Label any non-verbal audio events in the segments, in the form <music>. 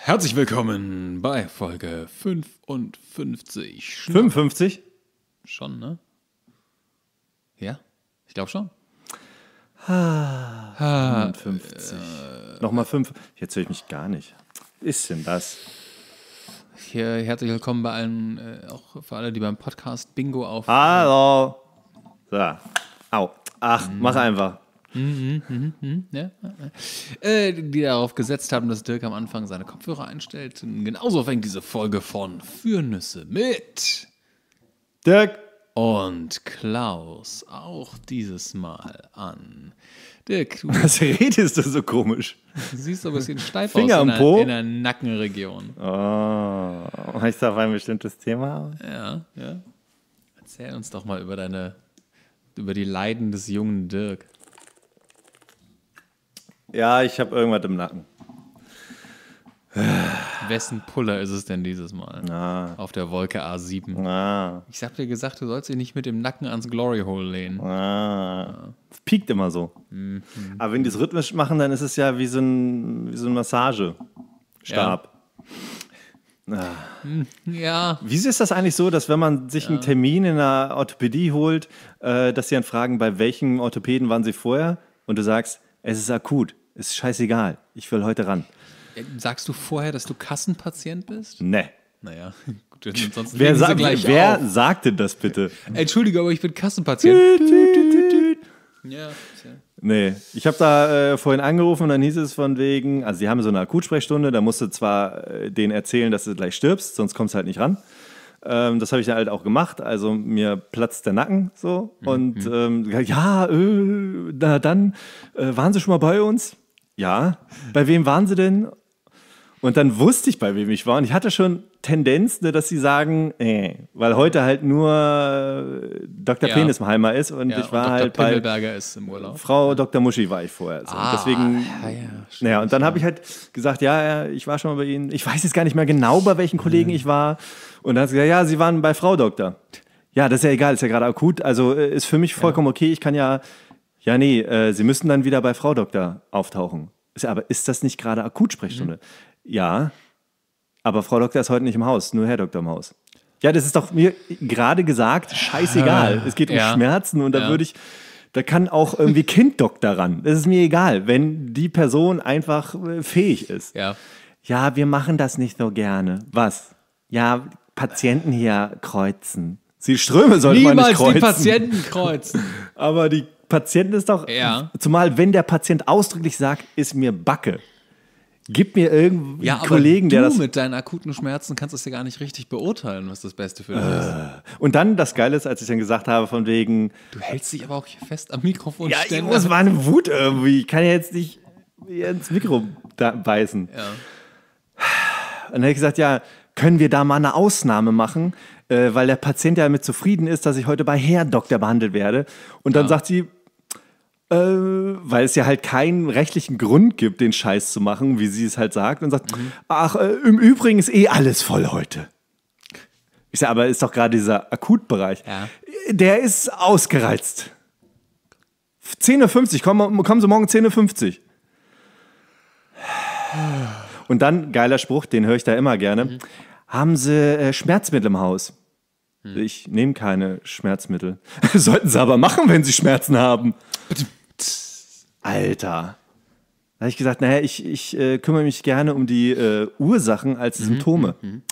Herzlich willkommen bei Folge 55. Schnapp. 55? Schon, ne? Ja, ich glaube schon. Ah, ah, 55. Äh, Nochmal 5. Jetzt höre ich mich gar nicht. Ist denn das? Hier, herzlich willkommen bei allen, äh, auch für alle, die beim Podcast Bingo auf. Hallo! So. Au. Ach, mach mhm. einfach. Mhm, mh, mh, mhm. ja. äh, die darauf gesetzt haben, dass Dirk am Anfang seine Kopfhörer einstellt. Und genauso fängt diese Folge von Fürnüsse mit Dirk und Klaus auch dieses Mal an. Dirk, du was redest du so komisch? Du siehst so ein bisschen steif Finger aus in, am Po. Der, in der Nackenregion. Oh, ich darf ein bestimmtes Thema? Ja, ja. Erzähl uns doch mal über deine, über die Leiden des jungen Dirk. Ja, ich habe irgendwas im Nacken. Wessen Puller ist es denn dieses Mal? Ah. Auf der Wolke A7. Ah. Ich hab dir gesagt, du sollst dich nicht mit dem Nacken ans Glory Hole lehnen. Ah. Es piekt immer so. Mhm. Aber wenn die es rhythmisch machen, dann ist es ja wie so ein, wie so ein Massagestab. Ja. Hm, ja. Wieso ist das eigentlich so, dass wenn man sich ja. einen Termin in einer Orthopädie holt, äh, dass sie dann fragen, bei welchem Orthopäden waren sie vorher? Und du sagst, es ist akut. Ist scheißegal. Ich will heute ran. Äh, sagst du vorher, dass du Kassenpatient bist? Nee. Naja, <laughs> gut, ansonsten wer, sa gleich wer auf. sagte das bitte? Äh, entschuldige, aber ich bin Kassenpatient. ja, tja. Nee, ich habe da äh, vorhin angerufen und dann hieß es von wegen, also sie haben so eine Akutsprechstunde, da musst du zwar äh, denen erzählen, dass du gleich stirbst, sonst kommst du halt nicht ran. Ähm, das habe ich dann halt auch gemacht, also mir platzt der Nacken so mhm. und ähm, ja, äh, na dann, äh, waren sie schon mal bei uns? ja, bei wem waren sie denn? Und dann wusste ich, bei wem ich war. Und ich hatte schon Tendenz, ne, dass sie sagen, äh, weil heute halt nur äh, Dr. Ja. Heimer ist und ja, ich war und halt bei Frau Dr. Muschi war ich vorher. So. Ah, und deswegen, ja, ja, stimmt, naja, und dann habe ich halt gesagt, ja, ich war schon mal bei Ihnen. Ich weiß jetzt gar nicht mehr genau, bei welchen Kollegen mhm. ich war. Und dann hat sie gesagt, ja, Sie waren bei Frau Doktor. Ja, das ist ja egal, ist ja gerade akut. Also äh, ist für mich vollkommen okay. Ich kann ja ja, nee, äh, Sie müssen dann wieder bei Frau Doktor auftauchen. Aber ist das nicht gerade Akutsprechstunde? Mhm. Ja, aber Frau Doktor ist heute nicht im Haus, nur Herr Doktor im Haus. Ja, das ist doch mir gerade gesagt, scheißegal. Ah, es geht um ja. Schmerzen und da ja. würde ich, da kann auch irgendwie Kinddoktor ran. Das ist mir egal, wenn die Person einfach äh, fähig ist. Ja. Ja, wir machen das nicht so gerne. Was? Ja, Patienten hier kreuzen. Sie Ströme sollte Niemals man nicht kreuzen. Niemals die Patienten kreuzen. <laughs> Aber die Patient ist doch, ja. zumal wenn der Patient ausdrücklich sagt, ist mir Backe. Gib mir irgendeinen ja, Kollegen, der das. Du mit deinen akuten Schmerzen kannst es ja gar nicht richtig beurteilen, was das Beste für dich äh. ist. Und dann das Geile ist, als ich dann gesagt habe, von wegen. Du hältst dich aber auch hier fest am Mikrofon. Ja, ich muss meine Wut irgendwie. Ich kann ja jetzt nicht ins Mikro beißen. Ja. Und dann habe ich gesagt, ja, können wir da mal eine Ausnahme machen, äh, weil der Patient ja damit zufrieden ist, dass ich heute bei Herr Doktor behandelt werde. Und dann ja. sagt sie, äh, weil es ja halt keinen rechtlichen Grund gibt, den Scheiß zu machen, wie sie es halt sagt und sagt, mhm. ach, äh, im Übrigen ist eh alles voll heute. Ich sage, aber ist doch gerade dieser Akutbereich. Ja. Der ist ausgereizt. 10.50 Uhr, kommen, kommen Sie morgen 10.50 Uhr. Und dann, geiler Spruch, den höre ich da immer gerne. Mhm. Haben Sie äh, Schmerzmittel im Haus? Mhm. Ich nehme keine Schmerzmittel. <laughs> Sollten Sie aber machen, wenn Sie Schmerzen haben. Alter. Da habe ich gesagt, naja, ich, ich äh, kümmere mich gerne um die äh, Ursachen als mhm, Symptome. Mhm, mhm.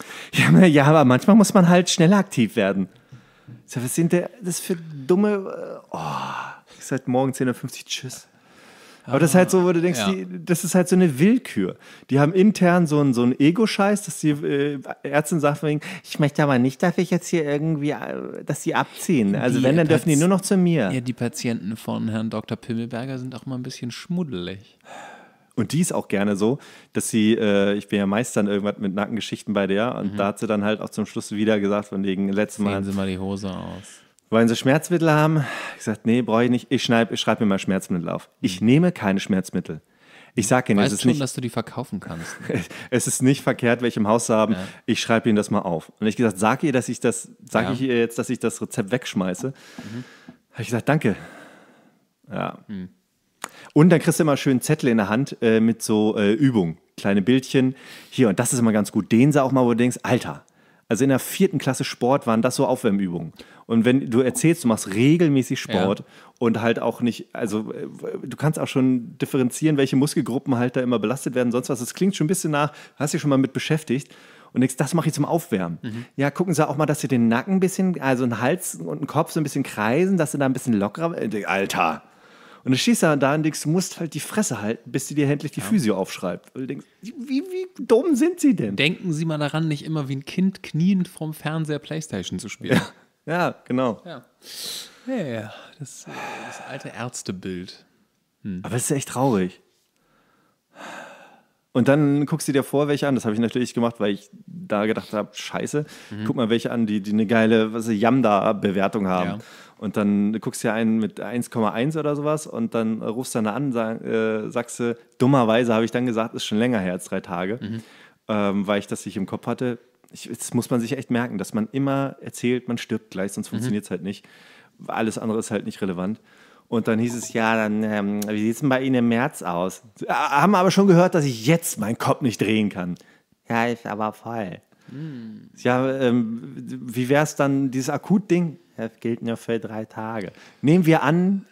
ja, ja, aber manchmal muss man halt schneller aktiv werden. Ich sag, was sind der, das für dumme... Äh, oh. Ich sage morgen 10.50 Uhr, tschüss. Aber das ist halt so, wo du denkst, ja. die, das ist halt so eine Willkür. Die haben intern so einen, so Ego-Scheiß, dass die äh, Ärztin sagt, ich möchte aber nicht, dass ich jetzt hier irgendwie, äh, dass sie abziehen. Also die wenn, dann Paz dürfen die nur noch zu mir. Ja, die Patienten von Herrn Dr. Pimmelberger sind auch mal ein bisschen schmuddelig. Und die ist auch gerne so, dass sie, äh, ich bin ja meist dann irgendwas mit Nackengeschichten bei der und mhm. da hat sie dann halt auch zum Schluss wieder gesagt, von wegen letztes Mal. Sehen Sie mal die Hose aus. Wollen Sie Schmerzmittel haben? Ich sagte, nee, brauche ich nicht. Ich, schneib, ich schreibe mir mal Schmerzmittel auf. Ich hm. nehme keine Schmerzmittel. Ich sage Ihnen, weißt es ist schon, nicht, dass du die verkaufen kannst. Ne? <laughs> es ist nicht verkehrt, welche im Haus zu haben. Ja. Ich schreibe Ihnen das mal auf. Und ich gesagt, sag ihr, dass ich das, sage ja. ich ihr jetzt, dass ich das Rezept wegschmeiße. Mhm. Habe ich gesagt, danke. Ja. Mhm. Und dann kriegst du immer schön Zettel in der Hand äh, mit so äh, Übungen, kleine Bildchen. Hier und das ist immer ganz gut. Den sie auch mal, wo du denkst, Alter, also in der vierten Klasse Sport waren das so Aufwärmübungen. Und wenn du erzählst, du machst regelmäßig Sport ja. und halt auch nicht, also äh, du kannst auch schon differenzieren, welche Muskelgruppen halt da immer belastet werden, sonst was. Das klingt schon ein bisschen nach, hast dich schon mal mit beschäftigt und denkst, das mache ich zum Aufwärmen. Mhm. Ja, gucken Sie auch mal, dass Sie den Nacken ein bisschen, also den Hals und den Kopf so ein bisschen kreisen, dass Sie da ein bisschen lockerer. Äh, Alter, und dann stehst du da und denkst, du musst halt die Fresse halten, bis sie dir endlich die ja. Physio aufschreibt. Und du denkst, wie, wie dumm sind sie denn? Denken sie mal daran, nicht immer wie ein Kind kniend vorm Fernseher Playstation zu spielen. Ja, <laughs> ja genau. Ja. ja das, äh, das, alte Ärztebild. Hm. Aber es ist echt traurig. Und dann guckst du dir vor, welche an. Das habe ich natürlich gemacht, weil ich da gedacht habe, scheiße, mhm. guck mal welche an, die, die eine geile was ist, Yamda-Bewertung haben. Ja. Und dann guckst du dir einen mit 1,1 oder sowas und dann rufst du eine an, sag, äh, sagst du, dummerweise habe ich dann gesagt, ist schon länger her als drei Tage, mhm. ähm, weil ich das nicht im Kopf hatte. Ich, das muss man sich echt merken, dass man immer erzählt, man stirbt gleich, sonst mhm. funktioniert es halt nicht. Alles andere ist halt nicht relevant. Und dann hieß es, ja, dann, ähm, wie sieht es denn bei Ihnen im März aus? Haben aber schon gehört, dass ich jetzt meinen Kopf nicht drehen kann. Ja, ist aber voll. Hm. Ja, ähm, wie wäre es dann, dieses Akutding? Das gilt nur für drei Tage. Nehmen wir an,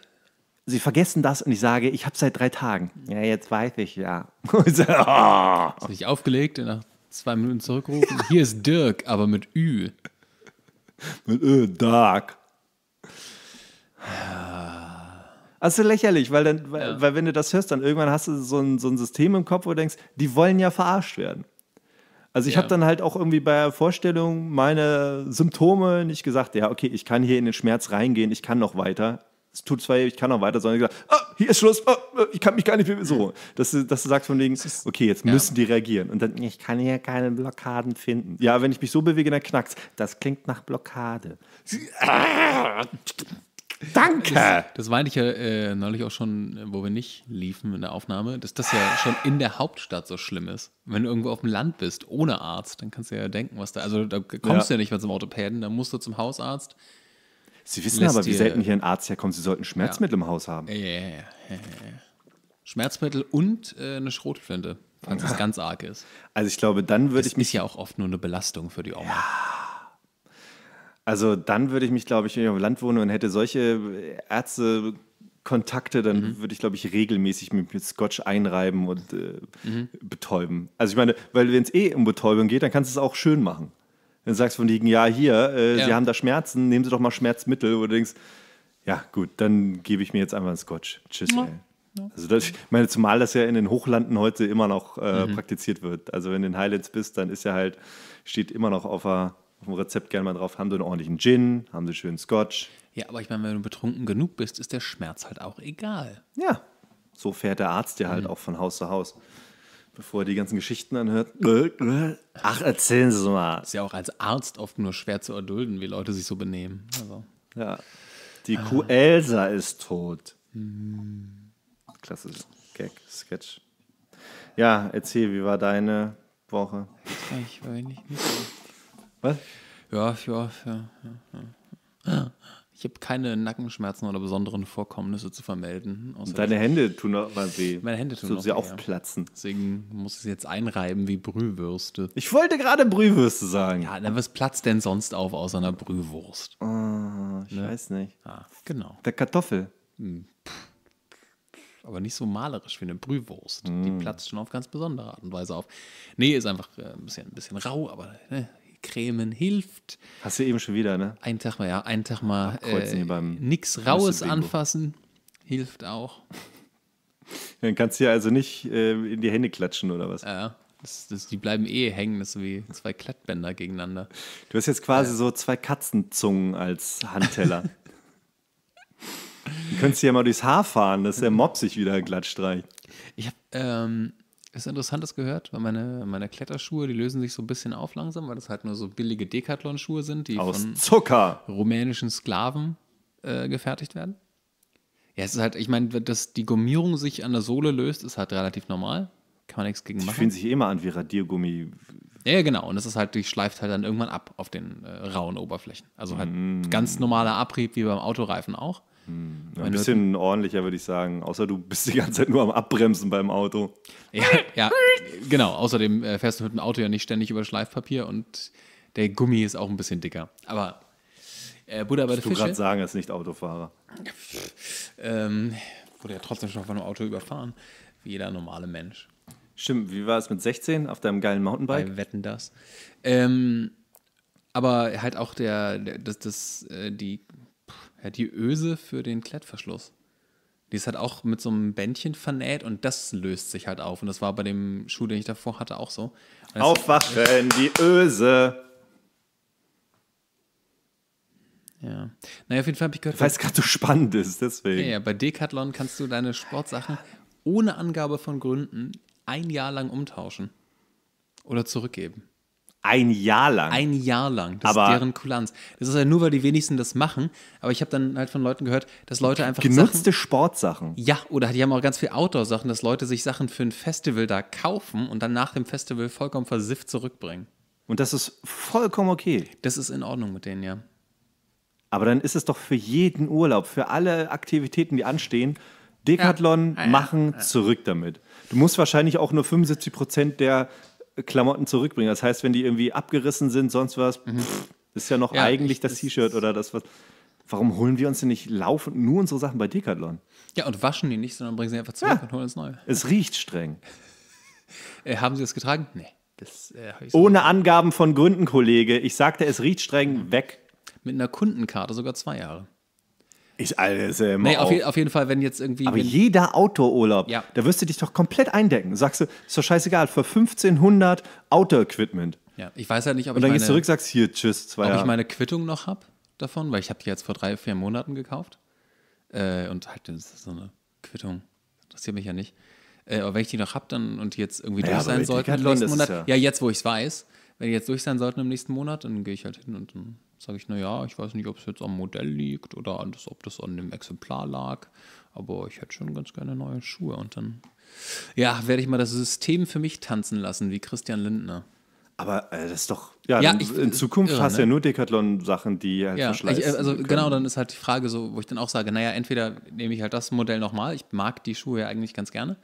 Sie vergessen das und ich sage, ich habe seit drei Tagen. Ja, jetzt weiß ich, ja. so, <laughs> oh. Ist nicht aufgelegt und nach zwei Minuten zurückrufen. Hier ist Dirk, aber mit Ü. mit Ö, Dark. Ah. Das ist lächerlich, weil, dann, weil, ja. weil, wenn du das hörst, dann irgendwann hast du so ein, so ein System im Kopf, wo du denkst, die wollen ja verarscht werden. Also ich ja. habe dann halt auch irgendwie bei Vorstellungen meine Symptome nicht gesagt, ja, okay, ich kann hier in den Schmerz reingehen, ich kann noch weiter. Es tut zwar, ich kann noch weiter, sondern gesagt, oh, hier ist Schluss, oh, oh ich kann mich gar nicht mehr. So, mhm. dass, du, dass du sagst von wegen, okay, jetzt ja. müssen die reagieren. Und dann, ich kann hier keine Blockaden finden. Ja, wenn ich mich so bewege, dann knackst. Das klingt nach Blockade. <laughs> ah, Danke! Das, das meinte ich ja äh, neulich auch schon, wo wir nicht liefen in der Aufnahme, dass das ja schon in der Hauptstadt so schlimm ist. Wenn du irgendwo auf dem Land bist, ohne Arzt, dann kannst du ja denken, was da. Also da kommst ja. du ja nicht mehr zum Orthopäden, dann musst du zum Hausarzt. Sie wissen aber, wie selten hier ein Arzt herkommt. Sie sollten Schmerzmittel ja. im Haus haben. Ja, ja, ja. Schmerzmittel und äh, eine Schrotflinte, falls es ganz arg ist. Also ich glaube, dann würde ich mich... ist ja auch oft nur eine Belastung für die Oma. Ja. Also dann würde ich mich, glaube ich, wenn ich auf dem Land wohne und hätte solche Ärzte Kontakte, dann mhm. würde ich, glaube ich, regelmäßig mit, mit Scotch einreiben und äh, mhm. betäuben. Also ich meine, weil wenn es eh um Betäubung geht, dann kannst du es auch schön machen. Dann sagst du von wegen, ja, hier, äh, ja. Sie haben da Schmerzen, nehmen Sie doch mal Schmerzmittel. Oder denkst, ja, gut, dann gebe ich mir jetzt einfach einen Scotch. Tschüss, ja. ey. Also das, ich meine, zumal das ja in den Hochlanden heute immer noch äh, mhm. praktiziert wird. Also wenn du in Highlands bist, dann ist ja halt, steht immer noch auf der auf dem Rezept gerne mal drauf, haben Sie einen ordentlichen Gin, haben Sie schönen Scotch. Ja, aber ich meine, wenn du betrunken genug bist, ist der Schmerz halt auch egal. Ja, so fährt der Arzt ja halt mhm. auch von Haus zu Haus. Bevor er die ganzen Geschichten anhört. Ach, erzählen Sie es mal. Ist ja auch als Arzt oft nur schwer zu erdulden, wie Leute sich so benehmen. Also. Ja. Die Kuh ah. Elsa ist tot. Mhm. Klasse. Gag, Sketch. Ja, erzähl, wie war deine Woche? Ich war eigentlich nicht so. Was? Ja, ja, ja. ja, Ich habe keine Nackenschmerzen oder besonderen Vorkommnisse zu vermelden. Deine Hände tun noch mal weh. Meine Hände tun so, noch sie weh, aufplatzen. Deswegen muss ich sie jetzt einreiben wie Brühwürste. Ich wollte gerade Brühwürste sagen. Ja, na, was platzt denn sonst auf außer einer Brühwurst? Oh, ich ne? weiß nicht. Ah, genau. Der Kartoffel. Hm, aber nicht so malerisch wie eine Brühwurst. Hm. Die platzt schon auf ganz besondere Art und Weise auf. Nee, ist einfach äh, ein bisschen, ein bisschen rau, aber ne, Cremen hilft. Hast du eben schon wieder, ne? Ein Tag mal, ja, ein Tag mal äh, nichts Raues anfassen hilft auch. <laughs> Dann kannst du ja also nicht äh, in die Hände klatschen oder was? Ja, das, das, die bleiben eh hängen, das ist wie zwei Klattbänder gegeneinander. Du hast jetzt quasi ja. so zwei Katzenzungen als Handteller. <laughs> du könntest ja mal durchs Haar fahren, dass der Mob sich wieder glatt streicht. Ich habe ähm, ist Interessantes gehört, weil meine, meine Kletterschuhe, die lösen sich so ein bisschen auf langsam, weil das halt nur so billige Decathlon-Schuhe sind, die Aus von Zucker. rumänischen Sklaven äh, gefertigt werden. Ja, es ist halt, ich meine, dass die Gummierung sich an der Sohle löst, ist halt relativ normal. Kann man nichts gegen machen. Die fühlen sich immer an wie Radiergummi. Ja, genau. Und das ist halt, die schleift halt dann irgendwann ab auf den äh, rauen Oberflächen. Also halt mm. ganz normaler Abrieb wie beim Autoreifen auch. Hm, ein bisschen du, ordentlicher, würde ich sagen. Außer du bist die ganze Zeit nur am Abbremsen beim Auto. Ja, ja genau. Außerdem äh, fährst du mit dem Auto ja nicht ständig über Schleifpapier und der Gummi ist auch ein bisschen dicker. Aber äh, Buddha bei der Fische. Du gerade sagen, er ist nicht Autofahrer. Ähm, wurde ja trotzdem schon von einem Auto überfahren, wie jeder normale Mensch. Stimmt, wie war es mit 16 auf deinem geilen Mountainbike? Wir Wetten das. Ähm, aber halt auch der, das, das, äh, die die Öse für den Klettverschluss. Die ist halt auch mit so einem Bändchen vernäht und das löst sich halt auf. Und das war bei dem Schuh, den ich davor hatte, auch so. Aufwachen, die Öse. Ja. Naja, auf jeden Fall habe ich gehört. Weil es gerade so spannend ist, deswegen. Ja, ja, bei Decathlon kannst du deine Sportsachen ohne Angabe von Gründen ein Jahr lang umtauschen oder zurückgeben. Ein Jahr lang. Ein Jahr lang. Das aber ist deren Kulanz. Das ist ja nur, weil die wenigsten das machen. Aber ich habe dann halt von Leuten gehört, dass Leute einfach. Genutzte Sachen, Sportsachen. Ja, oder die haben auch ganz viel Outdoor-Sachen, dass Leute sich Sachen für ein Festival da kaufen und dann nach dem Festival vollkommen versifft zurückbringen. Und das ist vollkommen okay. Das ist in Ordnung mit denen, ja. Aber dann ist es doch für jeden Urlaub, für alle Aktivitäten, die anstehen, Decathlon ja. Ah, machen, ah, ja. zurück damit. Du musst wahrscheinlich auch nur 75 Prozent der Klamotten zurückbringen. Das heißt, wenn die irgendwie abgerissen sind, sonst was, mhm. pff, ist ja noch ja, eigentlich ich, das T-Shirt oder das was. Warum holen wir uns denn nicht laufend nur unsere Sachen bei Decathlon? Ja, und waschen die nicht, sondern bringen sie einfach zurück ja. und holen uns neu. Es riecht streng. <laughs> äh, haben sie das getragen? Nee. Das, äh, so Ohne nicht. Angaben von Gründen, Kollege. Ich sagte, es riecht streng, mhm. weg. Mit einer Kundenkarte sogar zwei Jahre. Ich, also, immer. nee, auf, je, auf, jeden Fall, wenn jetzt irgendwie. Aber jeder Outdoor-Urlaub, ja. da wirst du dich doch komplett eindecken. Sagst du, ist doch scheißegal, für 1500 Outdoor-Equipment. Ja, ich weiß ja halt nicht, ob ich. Und dann meine, gehst du zurück, sagst hier, tschüss, zwei Ob Jahre. ich meine Quittung noch habe davon, weil ich habe die jetzt vor drei, vier Monaten gekauft. Äh, und halt, das ist so eine Quittung. Interessiert mich ja nicht. Äh, aber wenn ich die noch habe dann und die jetzt irgendwie naja, durch sein sollten im nächsten Monat. Ja. ja, jetzt, wo ich es weiß, wenn die jetzt durch sein sollten im nächsten Monat, dann gehe ich halt hin und dann Sage ich, naja, ich weiß nicht, ob es jetzt am Modell liegt oder das, ob das an dem Exemplar lag, aber ich hätte schon ganz gerne neue Schuhe. Und dann, ja, werde ich mal das System für mich tanzen lassen, wie Christian Lindner. Aber äh, das ist doch. Ja, ja ich, in Zukunft irre, hast du ne? ja nur Decathlon-Sachen, die halt ja, ich, äh, Also können. genau, dann ist halt die Frage so, wo ich dann auch sage, naja, entweder nehme ich halt das Modell nochmal, ich mag die Schuhe ja eigentlich ganz gerne,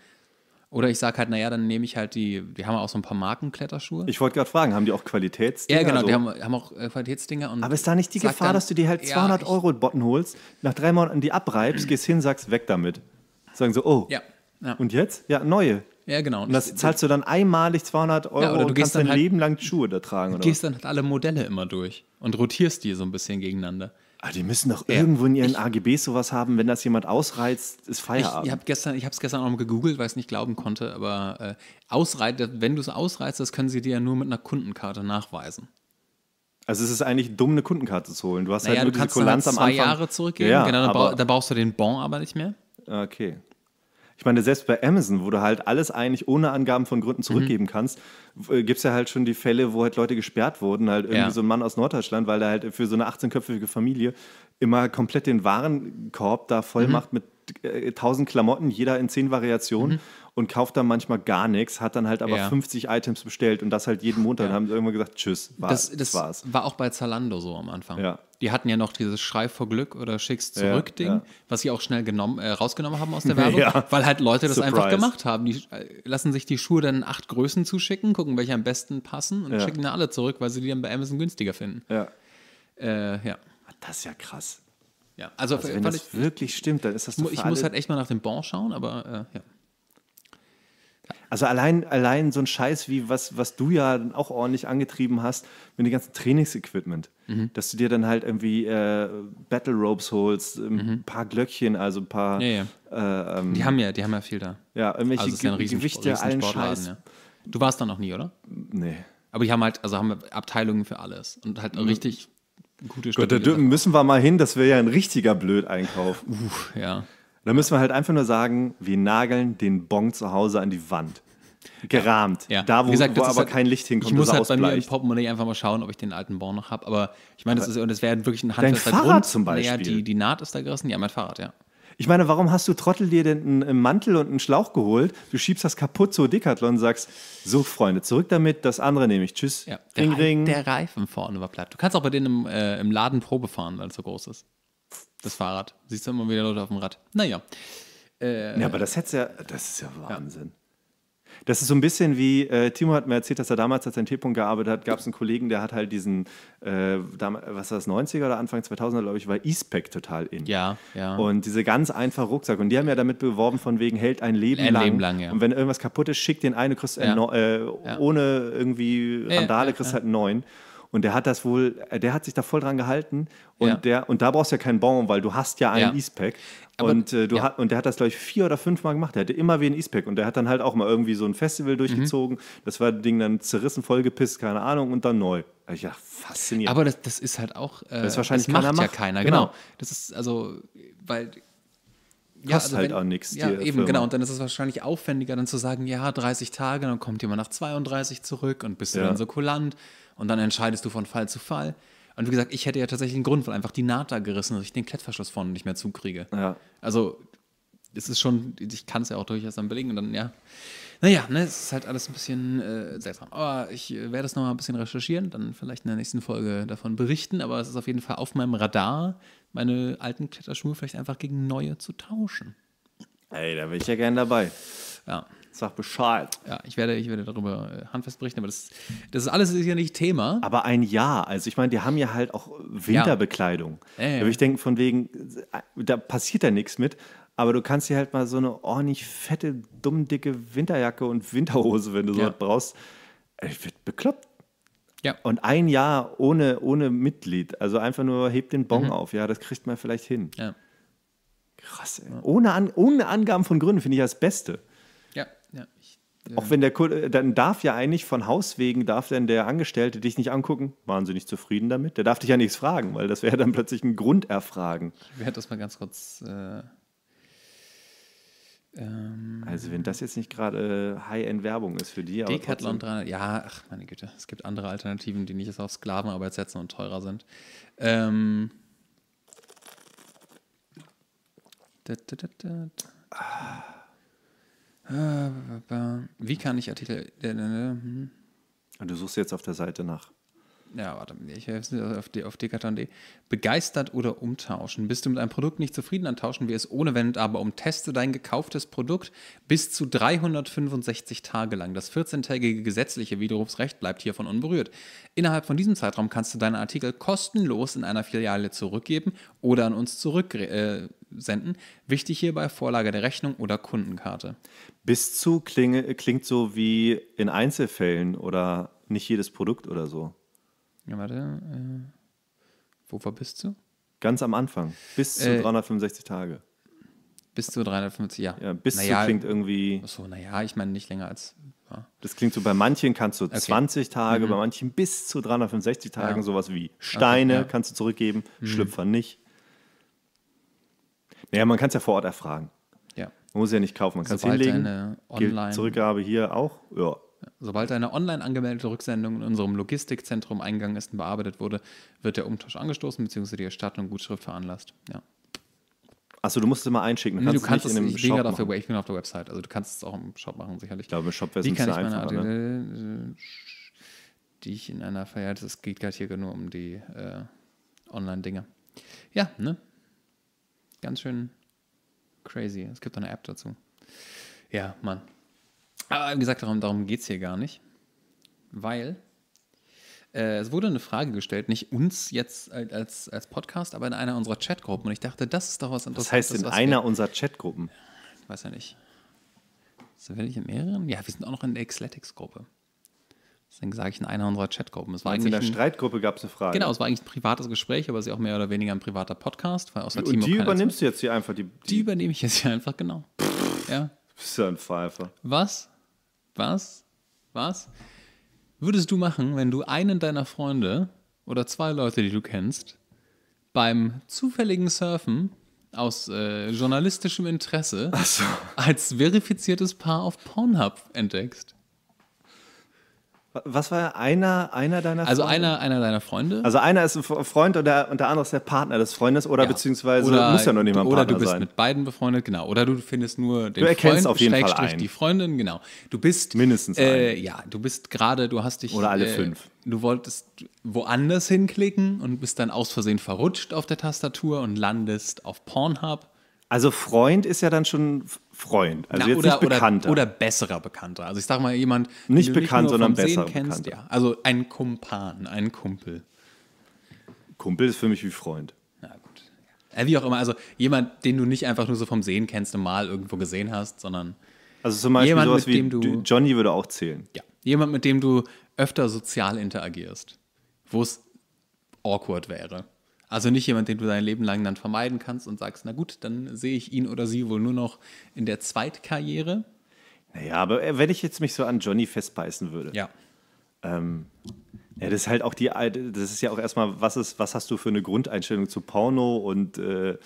oder ich sage halt, naja, dann nehme ich halt die, die haben auch so ein paar Markenkletterschuhe. Ich wollte gerade fragen, haben die auch Qualitätsdinger? Ja, genau, also? die haben, haben auch äh, Qualitätsdinger. Und Aber ist da nicht die Gefahr, dann, dass du dir halt 200 ja, Euro Botten holst, nach drei Monaten die abreibst, gehst hin, sagst, weg damit. Sagen so, oh. Ja, ja. Und jetzt? Ja, neue. Ja, genau. Und das ich, zahlst du dann einmalig 200 Euro ja, oder du und kannst dein halt, Leben lang Schuhe da tragen. Du gehst was? dann halt alle Modelle immer durch und rotierst die so ein bisschen gegeneinander. Aber ah, die müssen doch ja. irgendwo in ihren ich, AGBs sowas haben, wenn das jemand ausreizt, ist Feierabend. Ich, ich habe es gestern auch noch gegoogelt, weil ich es nicht glauben konnte, aber äh, ausreit, wenn du es ausreizt, das können sie dir ja nur mit einer Kundenkarte nachweisen. Also es ist eigentlich dumm, eine Kundenkarte zu holen. Du hast halt naja, halt nur du diese kannst Kulanz halt zwei am Anfang. Jahre zurückgehen, ja, genau, da, brauchst du den Bon aber nicht mehr. Ah, okay ich meine, selbst bei Amazon, wo du halt alles eigentlich ohne Angaben von Gründen mhm. zurückgeben mhm. kannst, äh, gibt es ja halt schon die Fälle, wo halt Leute gesperrt wurden, halt irgendwie ja. so ein Mann aus Norddeutschland, weil er halt für so eine 18-köpfige Familie immer komplett den Warenkorb da voll mhm. macht mit 1000 äh, Klamotten, jeder in 10 Variationen. Mhm und kauft dann manchmal gar nichts, hat dann halt aber ja. 50 Items bestellt und das halt jeden Montag. Ja. Dann haben sie irgendwann gesagt, tschüss, war, das, das, war's. War auch bei Zalando so am Anfang. Ja. Die hatten ja noch dieses Schrei vor Glück oder Schick's zurück Ding, ja, was sie auch schnell genommen, äh, rausgenommen haben aus der Werbung, <laughs> weil halt Leute das Surprise. einfach gemacht haben. Die äh, lassen sich die Schuhe dann in acht Größen zuschicken, gucken, welche am besten passen und schicken dann alle zurück, weil sie die dann bei Amazon günstiger finden. Ja. Äh, ja. Das ist ja krass. Ja, also, also wenn das ich, wirklich stimmt, dann ist das doch Ich muss halt echt mal nach dem Bon schauen, aber äh, ja. Also allein, allein so ein Scheiß wie was, was du ja auch ordentlich angetrieben hast, mit dem ganzen Trainingsequipment. Mhm. Dass du dir dann halt irgendwie äh, Battle Ropes holst, ein mhm. paar Glöckchen, also ein paar. Ja, ja. Äh, ähm, die haben ja, die haben ja viel da. Ja, irgendwelche also ja Riesen, Gewichte, allen Scheiß. Du warst da noch nie, oder? Nee. Aber die haben halt, also haben Abteilungen für alles und halt mhm. richtig gute Gut, da müssen wir mal hin, das wäre ja ein richtiger Blödeinkauf. Uff, ja. Da müssen wir halt einfach nur sagen, wir nageln den Bon zu Hause an die Wand. Gerahmt. Ja. Da, wo, Wie gesagt, wo aber halt, kein Licht hinkommt. Ich muss halt bei mir im Portemonnaie einfach mal schauen, ob ich den alten Bon noch habe. Aber ich meine, das, ist, und das wäre wirklich ein handfester Dein Fahrrad Grund. zum Beispiel. Naja, die, die Naht ist da gerissen. Ja, mein Fahrrad, ja. Ich meine, warum hast du Trottel dir denn einen Mantel und einen Schlauch geholt? Du schiebst das kaputt zu Decathlon und sagst, so Freunde, zurück damit, das andere nehme ich. Tschüss. Ja, der, Ring, Ring. der Reifen vorne war platt. Du kannst auch bei denen im, äh, im Laden Probe fahren, weil es so groß ist. Das Fahrrad. Siehst du immer wieder Leute auf dem Rad. Naja. Äh, ja, aber das hätte ja, das ist ja Wahnsinn. Ja. Das ist so ein bisschen wie, äh, Timo hat mir erzählt, dass er damals als ein T-Punkt gearbeitet hat, gab es einen Kollegen, der hat halt diesen, äh, was war das, 90er oder Anfang 2000er, glaube ich, war E-Spec total in. Ja, ja. Und diese ganz einfache Rucksack. Und die haben ja damit beworben von wegen, hält ein Leben ein lang. Leben lang, ja. Und wenn irgendwas kaputt ist, schickt den einen, kriegst ja. äh, ja. ohne irgendwie Randale, kriegst halt einen neuen. Und der hat das wohl, äh, der hat sich da voll dran gehalten. Und, ja. der, und da brauchst du ja keinen Baum, weil du hast ja einen ja. E-Spec. Und, äh, ja. und der hat das, glaube ich, vier oder fünf Mal gemacht. Der hatte immer wie ein E-Spec. Und der hat dann halt auch mal irgendwie so ein Festival mhm. durchgezogen. Mhm. Das war das Ding dann zerrissen, vollgepisst, keine Ahnung, und dann neu. Ja, faszinierend. Aber das, das ist halt auch. Äh, das ist äh, wahrscheinlich das macht ja keiner, genau. genau. Das ist also, weil ja, also halt wenn, auch nichts. Ja, eben, Firma. genau. Und dann ist es wahrscheinlich aufwendiger, dann zu sagen, ja, 30 Tage, dann kommt jemand nach 32 zurück und bist ja. du dann so kulant. Und dann entscheidest du von Fall zu Fall. Und wie gesagt, ich hätte ja tatsächlich einen Grund, weil einfach die Naht da gerissen ist, dass ich den Klettverschluss vorne nicht mehr zukriege. Ja. Also, es ist schon, ich kann es ja auch durchaus dann belegen und dann, ja. Naja, ne, es ist halt alles ein bisschen äh, seltsam. Aber ich äh, werde es nochmal ein bisschen recherchieren, dann vielleicht in der nächsten Folge davon berichten. Aber es ist auf jeden Fall auf meinem Radar, meine alten Kletterschuhe vielleicht einfach gegen neue zu tauschen. Ey, da bin ich ja gern dabei. Ja. Sag Bescheid. Ja, ich werde, ich werde darüber äh, handfest berichten, aber das, das ist alles ist ja nicht Thema. Aber ein Jahr, also ich meine, die haben ja halt auch Winterbekleidung. Ja. Äh, ja. ich denke, von wegen, äh, da passiert ja nichts mit, aber du kannst dir halt mal so eine ordentlich fette, dumm dicke Winterjacke und Winterhose, wenn du ja. so was brauchst, ich äh, wird bekloppt. Ja. Und ein Jahr ohne, ohne Mitglied, also einfach nur hebt den Bon mhm. auf, ja, das kriegt man vielleicht hin. Ja. Krass, ey. Ohne, An ohne Angaben von Gründen finde ich das Beste. Ja, ich, äh Auch wenn der Kunde, äh, dann darf ja eigentlich von Haus wegen, darf denn der Angestellte dich nicht angucken? Wahnsinnig zufrieden damit? Der darf dich ja nichts fragen, weil das wäre dann plötzlich ein Grunderfragen. Ich werde das mal ganz kurz. Äh ähm, also wenn das jetzt nicht gerade äh, High-End-Werbung ist für die. Decathlon 300, ja, ach meine Güte, es gibt andere Alternativen, die nicht auf Sklavenarbeit setzen und teurer sind. Ähm, da, da, da, ah. Ah, Wie kann ich Artikel. Hm? Du suchst jetzt auf der Seite nach ja, warte, ich helfe auf, auf Decathlon.de. Begeistert oder umtauschen. Bist du mit einem Produkt nicht zufrieden, dann tauschen wir es ohne Wenn und Aber um. Teste dein gekauftes Produkt bis zu 365 Tage lang. Das 14-tägige gesetzliche Widerrufsrecht bleibt hiervon unberührt. Innerhalb von diesem Zeitraum kannst du deinen Artikel kostenlos in einer Filiale zurückgeben oder an uns zurücksenden. Äh, Wichtig hierbei Vorlage der Rechnung oder Kundenkarte. Bis zu klinge, klingt so wie in Einzelfällen oder nicht jedes Produkt oder so. Ja, warte. Äh, wo war bist du? Ganz am Anfang. Bis zu äh, 365 Tage. Bis zu 350, ja. ja bis naja, zu klingt irgendwie. Achso, naja, ich meine nicht länger als. Ja. Das klingt so, bei manchen kannst du okay. 20 Tage, mhm. bei manchen bis zu 365 Tagen ja. sowas wie Steine okay, kannst du zurückgeben, mhm. Schlüpfer nicht. Naja, man kann es ja vor Ort erfragen. Ja. Man muss ja nicht kaufen, man kann es hinlegen. Online Zurückgabe hier auch? Ja, Sobald eine online angemeldete Rücksendung in unserem Logistikzentrum eingegangen ist und bearbeitet wurde, wird der Umtausch angestoßen bzw. die Erstattung Gutschrift veranlasst. Ja. Achso, du musst es immer einschicken. Du kannst, du kannst es nicht es, in einem ich Shop bin auf Ich bin auf der Website, also du kannst es auch im Shop machen, sicherlich. Ich glaube, im Shop wäre es ein bisschen einfacher. Ne? Äh, die ich in einer Feier, es geht gerade hier nur um die äh, Online-Dinge. Ja, ne? Ganz schön crazy. Es gibt eine App dazu. Ja, Mann. Aber wie gesagt, darum, darum geht es hier gar nicht. Weil äh, es wurde eine Frage gestellt, nicht uns jetzt als, als Podcast, aber in einer unserer Chatgruppen. Und ich dachte, das ist doch was Interessantes. Das heißt, in einer wir, unserer Chatgruppen? weiß ja nicht. Sind wir nicht in mehreren? Ja, wir sind auch noch in der Xletics-Gruppe. Deswegen sage ich in einer unserer Chatgruppen. Es war also in der Streitgruppe gab es eine Frage. Genau, es war eigentlich ein privates Gespräch, aber es ist auch mehr oder weniger ein privater Podcast. Weil aus der Und die übernimmst du jetzt hier einfach? Die, die, die übernehme ich jetzt hier einfach, genau. Pff, ja. Bist du ein Pfeifer. Was? was, was würdest du machen, wenn du einen deiner Freunde oder zwei Leute, die du kennst, beim zufälligen Surfen aus äh, journalistischem Interesse so. als verifiziertes Paar auf Pornhub entdeckst? Was war einer, einer deiner also Freunde? Also einer, einer deiner Freunde. Also einer ist ein Freund und der, und der andere ist der Partner des Freundes oder ja. beziehungsweise oder, muss ja nur niemand Partner Oder du bist sein. mit beiden befreundet, genau. Oder du findest nur den du erkennst Freund, auf jeden Fall einen. die Freundin, genau. Du bist... Mindestens äh, Ja, du bist gerade, du hast dich... Oder alle äh, fünf. Du wolltest woanders hinklicken und bist dann aus Versehen verrutscht auf der Tastatur und landest auf Pornhub. Also Freund ist ja dann schon Freund. Also Na, jetzt oder, nicht bekannter. Oder, oder, besserer Bekannter. Also ich sag mal jemand, nicht bekannt, nicht sondern besser kennst, ja. Also ein Kumpan, ein Kumpel. Kumpel ist für mich wie Freund. Wie auch immer, also jemand, den du nicht einfach nur so vom Sehen kennst, mal irgendwo gesehen hast, sondern also zum Beispiel jemand, sowas mit wie du, Johnny würde auch zählen. Ja, jemand, mit dem du öfter sozial interagierst, wo es awkward wäre. Also nicht jemand, den du dein Leben lang dann vermeiden kannst und sagst, na gut, dann sehe ich ihn oder sie wohl nur noch in der Zweitkarriere. Naja, aber äh, wenn ich jetzt mich so an Johnny festbeißen würde. Ja. Ähm, ja, das ist halt auch die, das ist ja auch erstmal, was ist, was hast du für eine Grundeinstellung zu Porno und äh,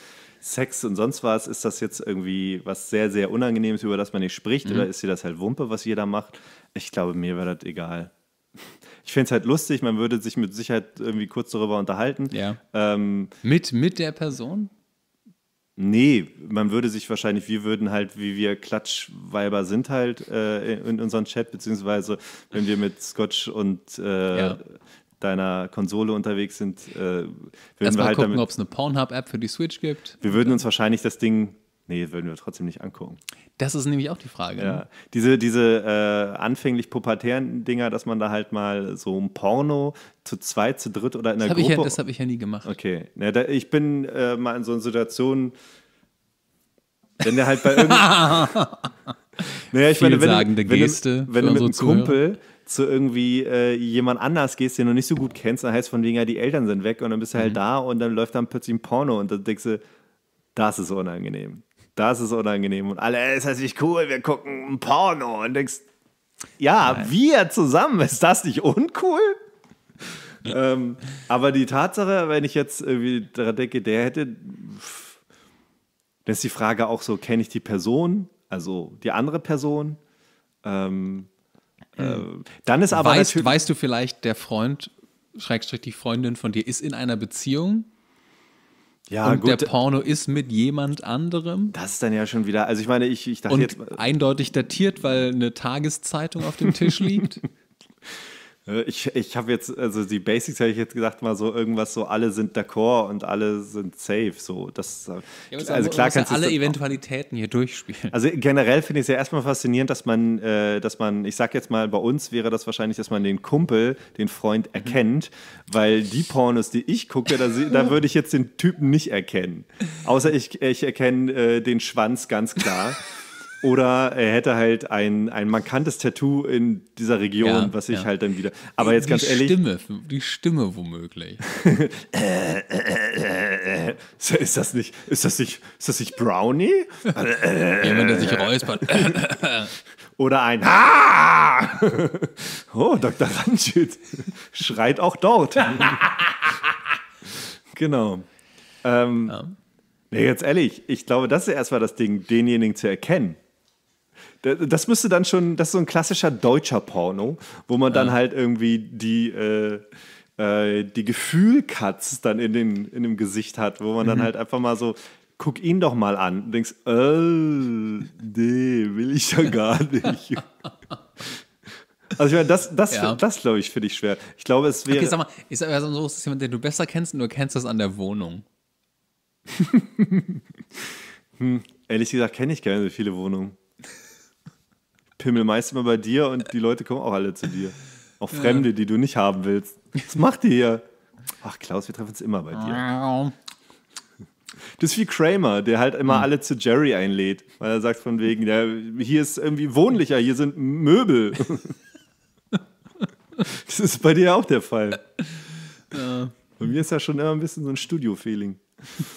Sex und sonst was? Ist das jetzt irgendwie was sehr, sehr Unangenehmes, über das man nicht spricht, mhm. oder ist dir das halt Wumpe, was jeder macht? Ich glaube, mir wäre das egal. Ich finde es halt lustig, man würde sich mit Sicherheit irgendwie kurz darüber unterhalten. Ja. Ähm, mit, mit der Person? Nee, man würde sich wahrscheinlich, wir würden halt, wie wir Klatschweiber sind halt äh, in unserem Chat, beziehungsweise wenn wir mit Scotch und äh, ja. deiner Konsole unterwegs sind, äh, würden Erst wir halt gucken, ob es eine Pornhub-App für die Switch gibt. Wir würden uns wahrscheinlich das Ding Nee, würden wir trotzdem nicht angucken. Das ist nämlich auch die Frage. Ja. Ne? Diese, diese äh, anfänglich pubertären Dinger, dass man da halt mal so ein Porno zu zweit, zu dritt oder in der das Gruppe. Ja, das habe ich ja nie gemacht. Okay. Ja, da, ich bin äh, mal in so einer Situation, wenn der halt bei irgendeinem. <laughs> naja, ich meine, wenn, wenn, Geste wenn, wenn du mit einem Zuhörer. Kumpel zu irgendwie äh, jemand anders gehst, den du nicht so gut kennst, dann heißt von wegen ja, die Eltern sind weg und dann bist du halt mhm. halt da und dann läuft dann plötzlich ein Porno und dann denkst du, das ist unangenehm. Das ist unangenehm. Und alle, ist das nicht cool, wir gucken Porno. Und denkst, ja, Nein. wir zusammen, ist das nicht uncool? ähm, aber die Tatsache, wenn ich jetzt irgendwie daran denke, der hätte, dann ist die Frage auch so, kenne ich die Person, also die andere Person? Ähm, äh, hm. dann ist aber weißt, weißt du vielleicht, der Freund, Schrägstrich die Freundin von dir ist in einer Beziehung ja, und gut. der Porno ist mit jemand anderem. Das ist dann ja schon wieder, also ich meine, ich, ich dachte und jetzt. Eindeutig datiert, weil eine Tageszeitung auf dem Tisch liegt. <laughs> Äh, ich, ich habe jetzt, also die Basics habe ich jetzt gesagt, mal so irgendwas so, alle sind d'accord und alle sind safe. So, das, äh, ja, also klar kannst du alle Eventualitäten hier durchspielen. Also generell finde ich es ja erstmal faszinierend, dass man, äh, dass man, ich sag jetzt mal, bei uns wäre das wahrscheinlich, dass man den Kumpel, den Freund mhm. erkennt, mhm. weil die Pornos, die ich gucke, da, da <laughs> würde ich jetzt den Typen nicht erkennen. Außer ich, ich erkenne äh, den Schwanz ganz klar. Oder er hätte halt ein, ein markantes Tattoo in dieser Region, ja, was ich ja. halt dann wieder. Aber jetzt die ganz ehrlich. Die Stimme, die Stimme womöglich. äh, äh, äh, ist das nicht, ist das nicht, ist das nicht Brownie? Jemand, der sich räuspert. <laughs> Oder ein oh, Dr. Ranjit schreit auch dort. <laughs> genau. Ähm, um. Nee, jetzt ehrlich, ich glaube, das ist erstmal das Ding, denjenigen zu erkennen. Das müsste dann schon, das ist so ein klassischer deutscher Porno, wo man dann ja. halt irgendwie die, äh, äh, die Gefühlkatz dann in, den, in dem Gesicht hat, wo man dann mhm. halt einfach mal so, guck ihn doch mal an und denkst, äh, nee, will ich ja gar <laughs> nicht. Also ich meine, das, das, ja. das glaube ich, finde ich schwer. Ich glaube, es wäre. Okay, sag mal, ich sag so, ist es jemand, den du besser kennst und du kennst das an der Wohnung. <laughs> hm, ehrlich gesagt kenne ich gar nicht so viele Wohnungen pimmel meist immer bei dir und die Leute kommen auch alle zu dir. Auch Fremde, die du nicht haben willst. Was macht ihr hier? Ach, Klaus, wir treffen uns immer bei dir. Das ist wie Kramer, der halt immer hm. alle zu Jerry einlädt, weil er sagt von wegen, der, hier ist irgendwie wohnlicher, hier sind Möbel. <laughs> das ist bei dir auch der Fall. Ja. Bei mir ist ja schon immer ein bisschen so ein Studio-Feeling.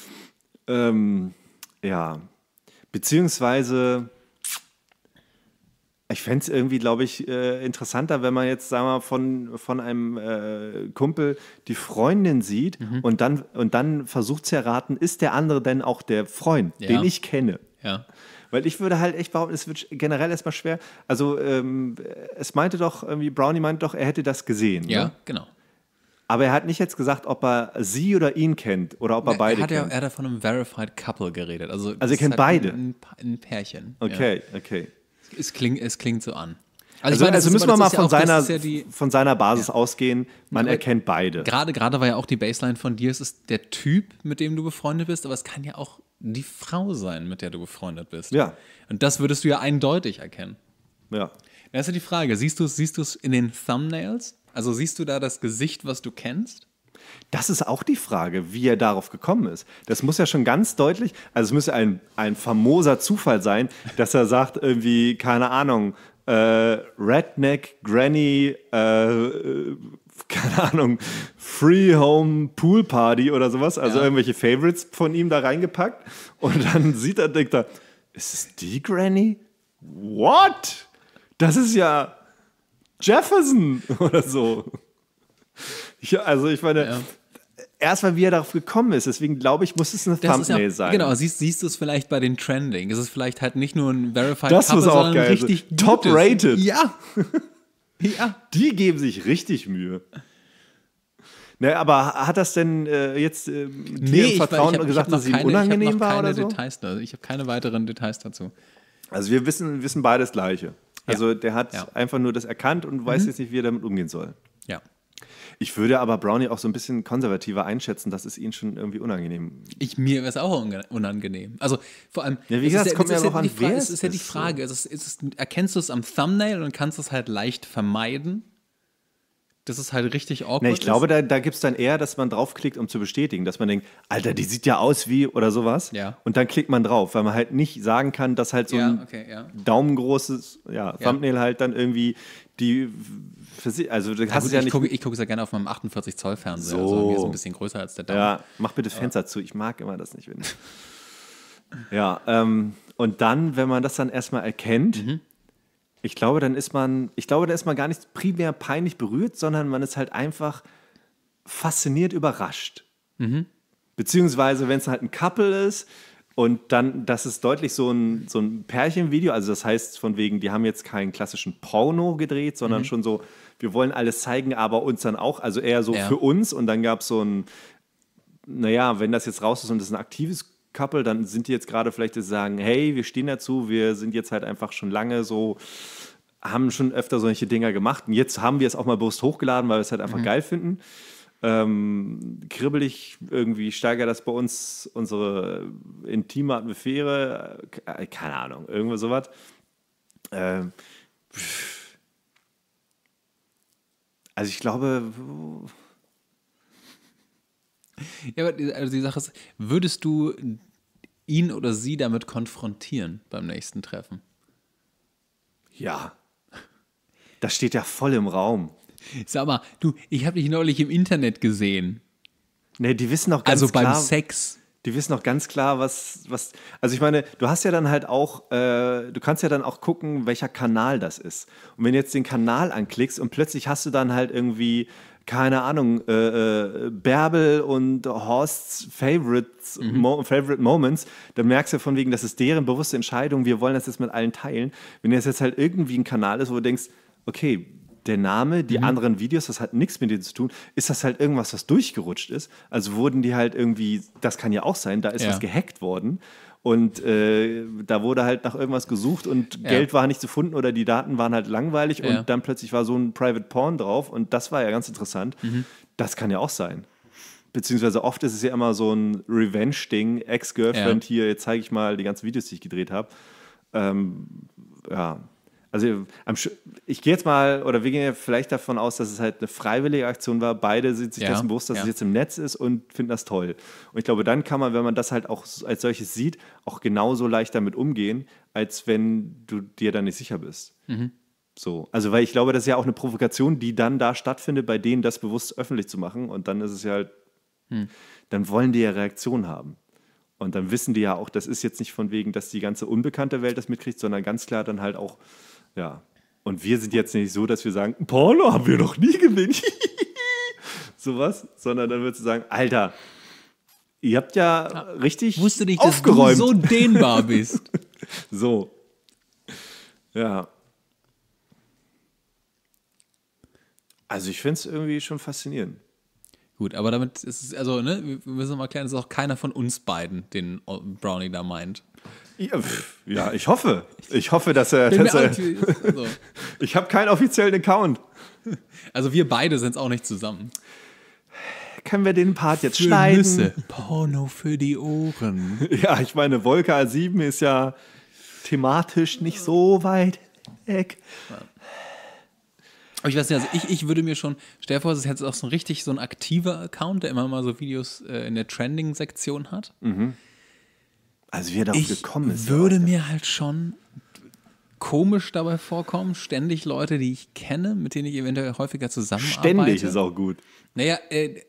<laughs> ähm, ja, beziehungsweise ich fände es irgendwie, glaube ich, äh, interessanter, wenn man jetzt, sagen wir mal, von, von einem äh, Kumpel die Freundin sieht mhm. und dann, und dann versucht zu erraten, ist der andere denn auch der Freund, ja. den ich kenne? Ja. Weil ich würde halt echt behaupten, es wird generell erstmal schwer. Also, ähm, es meinte doch, irgendwie, Brownie meinte doch, er hätte das gesehen. Ja, ne? genau. Aber er hat nicht jetzt gesagt, ob er sie oder ihn kennt oder ob er ja, beide er hat kennt. Ja, er hat ja von einem Verified Couple geredet. Also, also ihr kennt halt beide. Ein, ein Pärchen. Okay, ja. okay. Es klingt, es klingt so an. Also, also, meine, also müssen wir mal von, ja seiner, ja die, von seiner Basis ja. ausgehen, man erkennt beide. Gerade, gerade war ja auch die Baseline von dir, es ist der Typ, mit dem du befreundet bist, aber es kann ja auch die Frau sein, mit der du befreundet bist. Ja. Und das würdest du ja eindeutig erkennen. Ja. Das ist ja die Frage, siehst du es siehst in den Thumbnails? Also siehst du da das Gesicht, was du kennst? Das ist auch die Frage, wie er darauf gekommen ist. Das muss ja schon ganz deutlich, also es müsste ein, ein famoser Zufall sein, dass er sagt, irgendwie, keine Ahnung, äh, Redneck, Granny, äh, äh keine Ahnung, Free Home Pool Party oder sowas, also ja. irgendwelche Favorites von ihm da reingepackt. Und dann sieht er, denkt er, ist es die Granny? What? Das ist ja Jefferson oder so. Ich, also ich meine, ja. erstmal wie er darauf gekommen ist. Deswegen glaube ich, muss es ein Thumbnail ja, sein. Genau, siehst, siehst du es vielleicht bei den Trending. Ist Es vielleicht halt nicht nur ein Verified das Couple, sondern geil. richtig Top-rated. Ja. <laughs> ja. Die geben sich richtig Mühe. Ne, aber hat das denn äh, jetzt äh, nee, Vertrauen ich hab, gesagt, dass sie keine, unangenehm ich noch war keine oder so? also ich habe keine weiteren Details dazu. Also wir wissen, wissen beide Gleiche. Also ja. der hat ja. einfach nur das erkannt und weiß mhm. jetzt nicht, wie er damit umgehen soll. Ja. Ich würde aber Brownie auch so ein bisschen konservativer einschätzen. Das ist ihnen schon irgendwie unangenehm. Ich, mir wäre es auch unangenehm. Also vor allem. Ja, wie gesagt, es, kommt ja, ja auch an. Frage, es ist ja die Frage. So. Es ist, es ist, erkennst du es am Thumbnail und kannst es halt leicht vermeiden? Das ist halt richtig awkward. Nee, ich glaube, da, da gibt es dann eher, dass man draufklickt, um zu bestätigen, dass man denkt, Alter, die sieht ja aus wie oder sowas. Ja. Und dann klickt man drauf, weil man halt nicht sagen kann, dass halt so ja, ein okay, ja. daumengroßes ja, Thumbnail halt dann irgendwie die für sie, also du hast gut, ja ich nicht. Gucke, ich gucke es ja gerne auf meinem 48 Zoll Fernseher. Also so. Also ist ein bisschen größer als der Daumen. Ja, mach bitte Fenster zu. Ich mag immer das nicht. ja, ähm, und dann, wenn man das dann erstmal erkennt, mhm. ich glaube, dann ist man, ich glaube, da ist man gar nicht primär peinlich berührt, sondern man ist halt einfach fasziniert überrascht. Mhm. Beziehungsweise, wenn es halt ein Couple ist, und dann, das ist deutlich so ein, so ein Pärchenvideo. Also das heißt von wegen, die haben jetzt keinen klassischen Porno gedreht, sondern mhm. schon so, wir wollen alles zeigen, aber uns dann auch, also eher so ja. für uns. Und dann gab es so ein, naja, wenn das jetzt raus ist und das ist ein aktives Couple, dann sind die jetzt gerade vielleicht, die sagen, hey, wir stehen dazu, wir sind jetzt halt einfach schon lange so haben schon öfter solche Dinger gemacht und jetzt haben wir es auch mal bewusst hochgeladen, weil wir es halt einfach mhm. geil finden ähm, kribbelig irgendwie steigert das bei uns unsere intime Atmosphäre, äh, keine Ahnung, irgendwo sowas. Ähm, also ich glaube. Ja, aber also die Sache ist, würdest du ihn oder sie damit konfrontieren beim nächsten Treffen? Ja. Das steht ja voll im Raum. Sag mal, du, ich habe dich neulich im Internet gesehen. Nee, die wissen doch ganz klar. Also beim Sex. Die wissen auch ganz klar, was, was. Also ich meine, du hast ja dann halt auch, äh, du kannst ja dann auch gucken, welcher Kanal das ist. Und wenn du jetzt den Kanal anklickst und plötzlich hast du dann halt irgendwie, keine Ahnung, äh, äh, Bärbel und Horsts Favorites, mhm. Mo Favorite Moments, dann merkst du von wegen, das ist deren bewusste Entscheidung, wir wollen das jetzt mit allen teilen. Wenn das jetzt halt irgendwie ein Kanal ist, wo du denkst, okay, der Name, die mhm. anderen Videos, das hat nichts mit denen zu tun. Ist das halt irgendwas, was durchgerutscht ist? Also wurden die halt irgendwie, das kann ja auch sein, da ist ja. was gehackt worden. Und äh, da wurde halt nach irgendwas gesucht und ja. Geld war nicht zu finden oder die Daten waren halt langweilig ja. und dann plötzlich war so ein Private Porn drauf und das war ja ganz interessant. Mhm. Das kann ja auch sein. Beziehungsweise oft ist es ja immer so ein Revenge-Ding, Ex-Girlfriend hier, jetzt zeige ich mal die ganzen Videos, die ich gedreht habe. Ähm, ja, also ich gehe jetzt mal, oder wir gehen ja vielleicht davon aus, dass es halt eine freiwillige Aktion war. Beide sind sich ja, dessen bewusst, dass ja. es jetzt im Netz ist und finden das toll. Und ich glaube, dann kann man, wenn man das halt auch als solches sieht, auch genauso leicht damit umgehen, als wenn du dir da nicht sicher bist. Mhm. So. Also, weil ich glaube, das ist ja auch eine Provokation, die dann da stattfindet, bei denen das bewusst öffentlich zu machen. Und dann ist es ja halt, mhm. dann wollen die ja Reaktionen haben. Und dann wissen die ja auch, das ist jetzt nicht von wegen, dass die ganze unbekannte Welt das mitkriegt, sondern ganz klar dann halt auch ja. Und wir sind jetzt nicht so, dass wir sagen, Porno haben wir noch nie gewinnt. <laughs> Sowas, sondern dann würdest du sagen, Alter, ihr habt ja, ja richtig wusste nicht, aufgeräumt. dass du so dehnbar bist. <laughs> so. Ja. Also ich finde es irgendwie schon faszinierend. Gut, aber damit ist es, also, ne, wir müssen mal erklären, es ist auch keiner von uns beiden, den Brownie da meint. Ja, ich hoffe. Ich hoffe, dass er. Dass er also. <laughs> ich habe keinen offiziellen Account. Also wir beide sind es auch nicht zusammen. Können wir den Part jetzt für schneiden? Nüsse. Porno für die Ohren. <laughs> Ja, ich meine, Wolke A7 ist ja thematisch nicht so weit weg. Aber ich weiß nicht, also ich, ich würde mir schon, stell vor, es ist jetzt auch so ein richtig so ein aktiver Account, der immer mal so Videos äh, in der Trending-Sektion hat. Mhm also wie er darauf ich gekommen ist. würde heute. mir halt schon komisch dabei vorkommen, ständig Leute, die ich kenne, mit denen ich eventuell häufiger zusammenarbeite. Ständig ist auch gut. Naja, äh,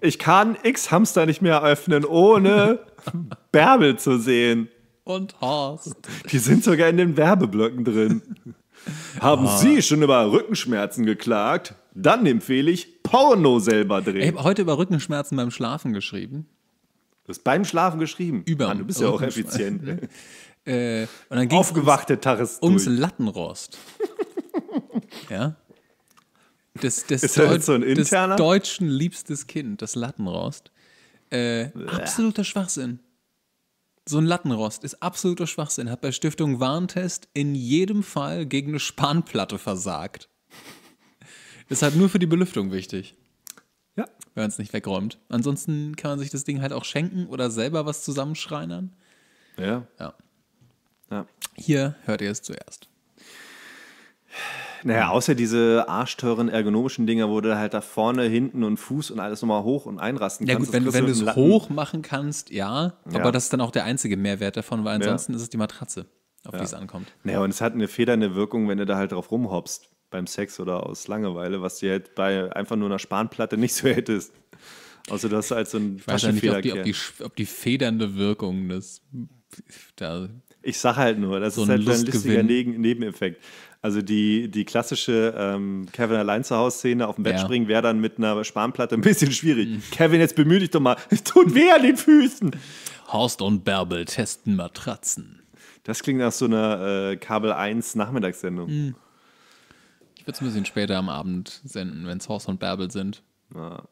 ich kann X-Hamster nicht mehr öffnen, ohne <laughs> Bärbel zu sehen. Und Horst. Die sind sogar in den Werbeblöcken drin. <laughs> Haben oh. Sie schon über Rückenschmerzen geklagt? Dann empfehle ich Porno selber drehen. Ich habe heute über Rückenschmerzen beim Schlafen geschrieben. Du hast beim Schlafen geschrieben. Über. Ah, du bist ja auch effizient. Ne? <laughs> äh, und dann ging Aufgewacht, der Ums Lattenrost. <laughs> ja. Das, das, ist Deu das so ein interner? des deutschen liebstes Kind, das Lattenrost. Äh, absoluter Schwachsinn. So ein Lattenrost ist absoluter Schwachsinn. Hat bei Stiftung Warntest in jedem Fall gegen eine Spanplatte versagt. Ist halt nur für die Belüftung wichtig wenn man es nicht wegräumt. Ansonsten kann man sich das Ding halt auch schenken oder selber was zusammenschreinern. Ja. Ja. ja. Hier hört ihr es zuerst. Naja, außer diese arschteuren ergonomischen Dinger, wo du halt da vorne, hinten und Fuß und alles nochmal hoch und einrasten ja, kannst. Ja gut, wenn, du es hoch machen kannst, ja, ja, aber das ist dann auch der einzige Mehrwert davon, weil ansonsten ja. ist es die Matratze, auf die es ankommt. Naja, und es hat eine federnde Wirkung, wenn du da halt drauf rumhoppst beim Sex oder aus Langeweile, was du halt bei einfach nur einer Spanplatte nicht so hättest. Also du hast halt so ein Ich weiß nicht, ob die, ob, die, ob die federnde Wirkung des da ich sag halt nur, das so ist halt ein lustiger Neben Nebeneffekt. Also die, die klassische ähm, Kevin allein zu Hause Szene auf dem Bett ja. springen wäre dann mit einer Spanplatte ein bisschen schwierig. Mhm. Kevin, jetzt bemühe dich doch mal. Es tut weh an den Füßen. Horst und Bärbel testen Matratzen. Das klingt nach so einer äh, Kabel 1 Nachmittagssendung. Mhm würde es ein bisschen später am Abend senden, wenn es Horst und Bärbel sind. Ja.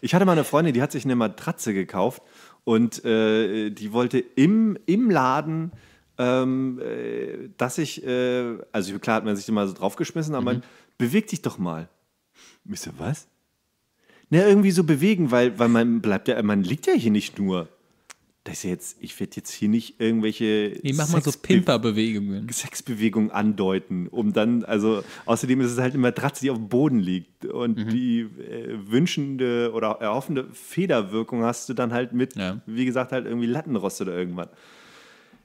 Ich hatte mal eine Freundin, die hat sich eine Matratze gekauft und äh, die wollte im, im Laden, ähm, äh, dass ich, äh, also klar hat man sich immer so draufgeschmissen, aber mhm. man, beweg dich doch mal. Ich so, was? Na, irgendwie so bewegen, weil, weil man bleibt ja, man liegt ja hier nicht nur dass jetzt, ich werde jetzt hier nicht irgendwelche. Ich mach mal so Pimperbewegungen. Sexbewegungen andeuten, um dann, also außerdem ist es halt eine Matratze, die auf dem Boden liegt. Und mhm. die äh, wünschende oder erhoffende Federwirkung hast du dann halt mit, ja. wie gesagt, halt irgendwie Lattenrost oder irgendwas.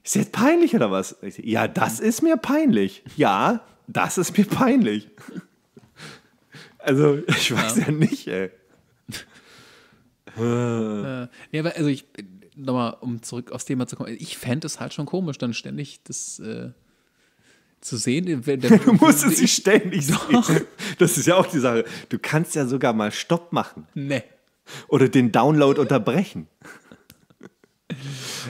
Ist jetzt peinlich oder was? ja, das ist mir peinlich. Ja, das ist mir peinlich. <laughs> Also, ich weiß ja, ja nicht, ey. Äh, ja, aber also ich, nochmal, um zurück aufs Thema zu kommen, ich fände es halt schon komisch, dann ständig das äh, zu sehen. Wenn, wenn, <laughs> du musst es nicht ständig doch. sehen. Das ist ja auch die Sache. Du kannst ja sogar mal Stopp machen. Nee. Oder den Download unterbrechen.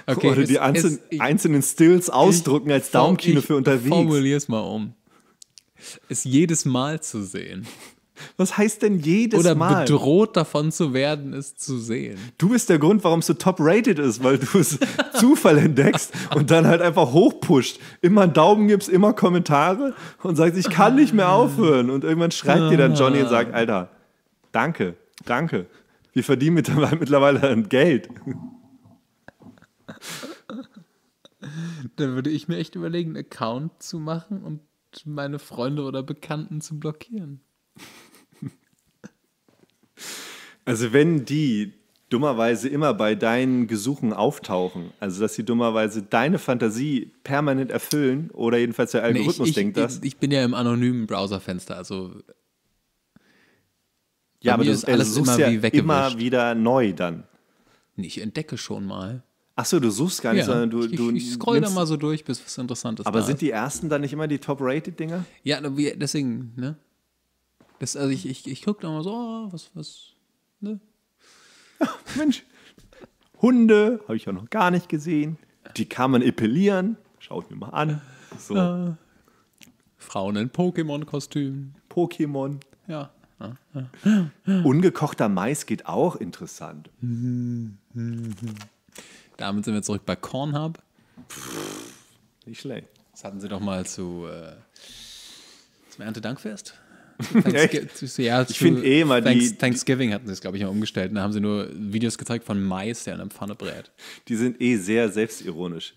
Okay, Oder die einzelnen, es, ich, einzelnen Stills ausdrucken als Daumenkino für unterwegs. Formulier es mal um. Es jedes Mal zu sehen. Was heißt denn jedes Oder Mal? Oder bedroht davon zu werden, es zu sehen. Du bist der Grund, warum es so top-rated ist, weil du es <laughs> Zufall entdeckst und dann halt einfach hochpusht. Immer einen Daumen gibst, immer Kommentare und sagst, ich kann nicht mehr aufhören. Und irgendwann schreibt dir dann Johnny und sagt, Alter, danke, danke. Wir verdienen <laughs> mittlerweile ein Geld. Dann würde ich mir echt überlegen, einen Account zu machen und meine Freunde oder Bekannten zu blockieren. Also wenn die dummerweise immer bei deinen Gesuchen auftauchen, also dass sie dummerweise deine Fantasie permanent erfüllen oder jedenfalls der Algorithmus nee, ich, denkt das. Ich, ich bin ja im anonymen Browserfenster, also ja, aber du ist alles suchst immer, ja wie immer wieder neu dann. Nee, ich entdecke schon mal. Achso, du suchst gar nicht, ja, sondern du. Ich, du ich scroll da mal so durch, bis was Interessantes Aber da sind ist. die ersten dann nicht immer die Top-Rated-Dinger? Ja, deswegen, ne? Das, also ich, ich, ich gucke da mal so, oh, was, was, Ne? <laughs> Mensch, Hunde habe ich ja noch gar nicht gesehen. Die kann man epilieren. Schaut mir mal an. So. Äh, Frauen in Pokémon-Kostümen. Pokémon. Ja. Ungekochter Mais geht auch interessant. Damit sind wir zurück bei Cornhub. nicht schlecht. Das hatten sie doch mal zu, äh, zum Erntedankfest. <laughs> Eh Thanks ja, ich finde eh mal Thanks die, Thanksgiving hatten sie es, glaube ich, mal umgestellt. Und da haben sie nur Videos gezeigt von Mais, der in einem Pfanne brät. Die sind eh sehr selbstironisch.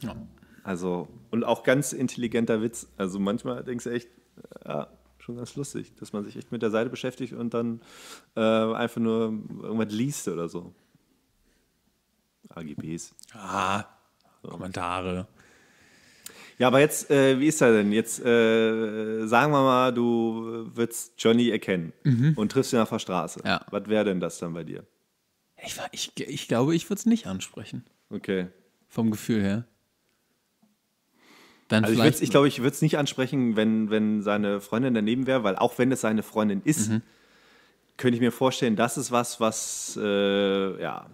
Ja. Also, und auch ganz intelligenter Witz. Also manchmal denkst du echt, ja, schon ganz lustig, dass man sich echt mit der Seite beschäftigt und dann äh, einfach nur irgendwas liest oder so. AGBs. Ah, so. Kommentare. Ja, aber jetzt, äh, wie ist er denn? Jetzt äh, sagen wir mal, du würdest Johnny erkennen mhm. und triffst ihn auf der Straße. Ja. Was wäre denn das dann bei dir? Ich, ich, ich glaube, ich würde es nicht ansprechen. Okay. Vom Gefühl her. Dann also vielleicht ich, ich glaube, ich würde es nicht ansprechen, wenn, wenn seine Freundin daneben wäre, weil auch wenn es seine Freundin ist, mhm. könnte ich mir vorstellen, das ist was, was äh, ja,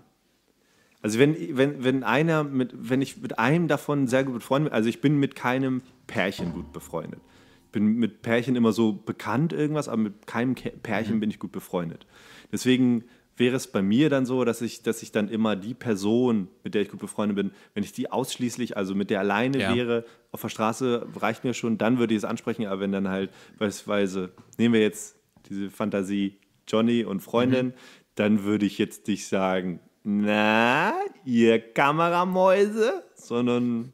also wenn, wenn, wenn einer mit, wenn ich mit einem davon sehr gut befreundet bin, also ich bin mit keinem Pärchen gut befreundet. Ich bin mit Pärchen immer so bekannt irgendwas, aber mit keinem Pärchen mhm. bin ich gut befreundet. Deswegen wäre es bei mir dann so, dass ich, dass ich dann immer die Person, mit der ich gut befreundet bin, wenn ich die ausschließlich, also mit der alleine ja. wäre, auf der Straße reicht mir schon, dann würde ich es ansprechen, aber wenn dann halt beispielsweise, nehmen wir jetzt diese Fantasie Johnny und Freundin, mhm. dann würde ich jetzt dich sagen, na, ihr Kameramäuse, sondern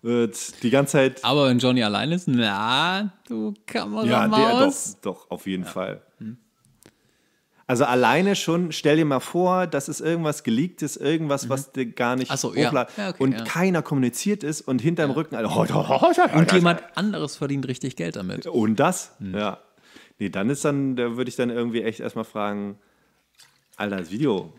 wird äh, die ganze Zeit. Aber wenn Johnny allein ist, na, du Kameramaus. Ja, der, doch, doch, auf jeden ja. Fall. Hm. Also alleine schon, stell dir mal vor, das ist irgendwas geleaktes, irgendwas, mhm. was gar nicht so, ja. Ja, okay, und keiner kommuniziert ist und hinterm Rücken alle, oh, oh, und jemand anderes verdient richtig Geld damit. Und das? Mhm. Ja. Nee, dann ist dann, da würde ich dann irgendwie echt erstmal fragen, Alter, das Video,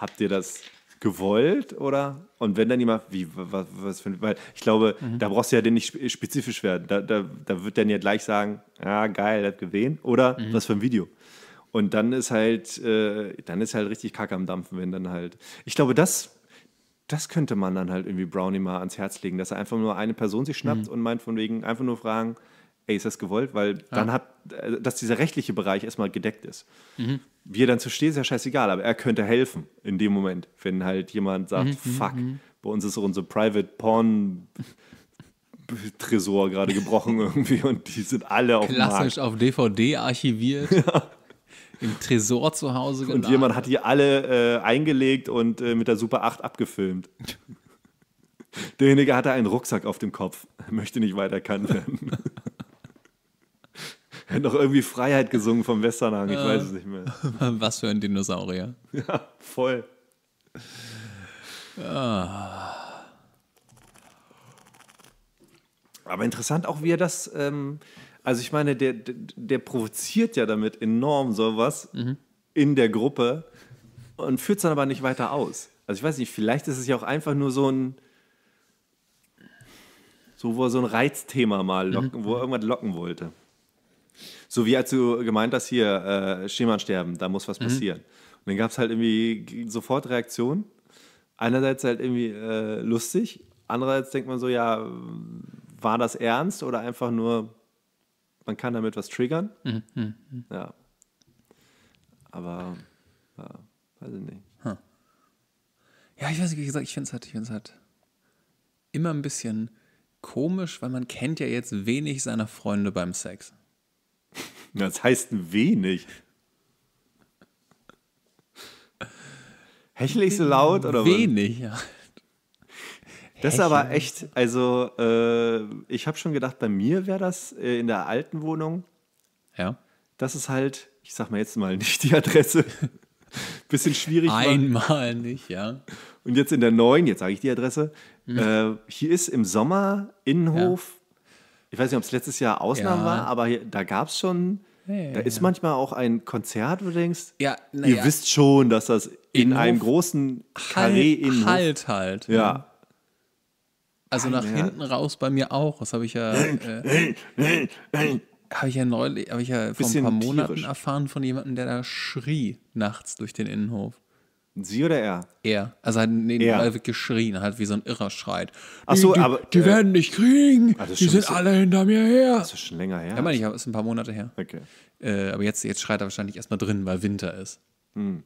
habt ihr das gewollt oder? Und wenn dann jemand, wie, was, was für, weil ich glaube, mhm. da brauchst du ja den nicht spezifisch werden. Da, da, da wird dann ja gleich sagen, ja, ah, geil, hat gewählt oder mhm. was für ein Video. Und dann ist halt, äh, dann ist halt richtig Kacke am Dampfen, wenn dann halt. Ich glaube, das, das könnte man dann halt irgendwie Brownie mal ans Herz legen, dass er einfach nur eine Person sich schnappt mhm. und meint von wegen einfach nur fragen, hey, ist das gewollt? Weil ja. dann hat, äh, dass dieser rechtliche Bereich erstmal gedeckt ist. Mhm. Wie er dann zu stehen ist ja scheißegal, aber er könnte helfen in dem Moment, wenn halt jemand sagt, mhm, mhm fuck, mhm. bei uns ist unser Private Porn Tresor gerade gebrochen <laughs> irgendwie und die sind alle auf Klassisch auf DVD archiviert. <laughs> Im Tresor zu Hause. Geladen. Und jemand hat die alle äh, eingelegt und äh, mit der Super 8 abgefilmt. <laughs> Derjenige hatte einen Rucksack auf dem Kopf, möchte nicht weiterkannt werden. Er hat noch irgendwie Freiheit gesungen vom Westernhagen, ich äh, weiß es nicht mehr. <laughs> Was für ein Dinosaurier. Ja, voll. Ah. Aber interessant auch, wie er das. Ähm, also, ich meine, der, der, der, provoziert ja damit enorm sowas mhm. in der Gruppe und führt es dann aber nicht weiter aus. Also, ich weiß nicht, vielleicht ist es ja auch einfach nur so ein. So, wo er so ein Reizthema mal locken, mhm. wo er irgendwas locken wollte. So wie als du gemeint hast, hier, äh, Schiemann sterben, da muss was mhm. passieren. Und dann gab es halt irgendwie sofort Reaktionen. Einerseits halt irgendwie äh, lustig, andererseits denkt man so, ja, war das ernst oder einfach nur, man kann damit was triggern? Mhm. mhm, mhm. Ja. Aber, ja, weiß ich nicht. Ja, ich weiß nicht, wie gesagt, ich finde es halt, ich finde es halt immer ein bisschen komisch, weil man kennt ja jetzt wenig seiner Freunde beim Sex. Das heißt wenig. Hechle ich so laut oder Wenig, ja. Das ist aber echt, also äh, ich habe schon gedacht, bei mir wäre das äh, in der alten Wohnung. Ja. Das ist halt, ich sag mal jetzt mal nicht die Adresse. <laughs> Bisschen schwierig. Einmal war. nicht, ja. Und jetzt in der neuen, jetzt sage ich die Adresse. Mhm. Äh, hier ist im Sommer Innenhof ich weiß nicht, ob es letztes Jahr Ausnahme ja. war, aber hier, da gab es schon. Nee, da ist manchmal auch ein Konzert, wo du denkst, ja, ihr ja. wisst schon, dass das in, in einem großen Carré halt, in Halt halt. Ja. Also nach hinten raus bei mir auch. Das habe ich ja. Äh, habe ich ja neulich, habe ich ja vor ein paar Monaten tierisch. erfahren von jemandem, der da schrie nachts durch den Innenhof. Sie oder er? Er. Also hat nebenbei geschrien, halt wie so ein Irrer schreit. Ach so, die, aber. Die, äh, werden dich kriegen! Ah, die sind alle hinter mir her! Das ist schon länger her. Ja, meine ich, ist ein paar Monate her. Okay. Äh, aber jetzt, jetzt schreit er wahrscheinlich erstmal drin, weil Winter ist. Mhm.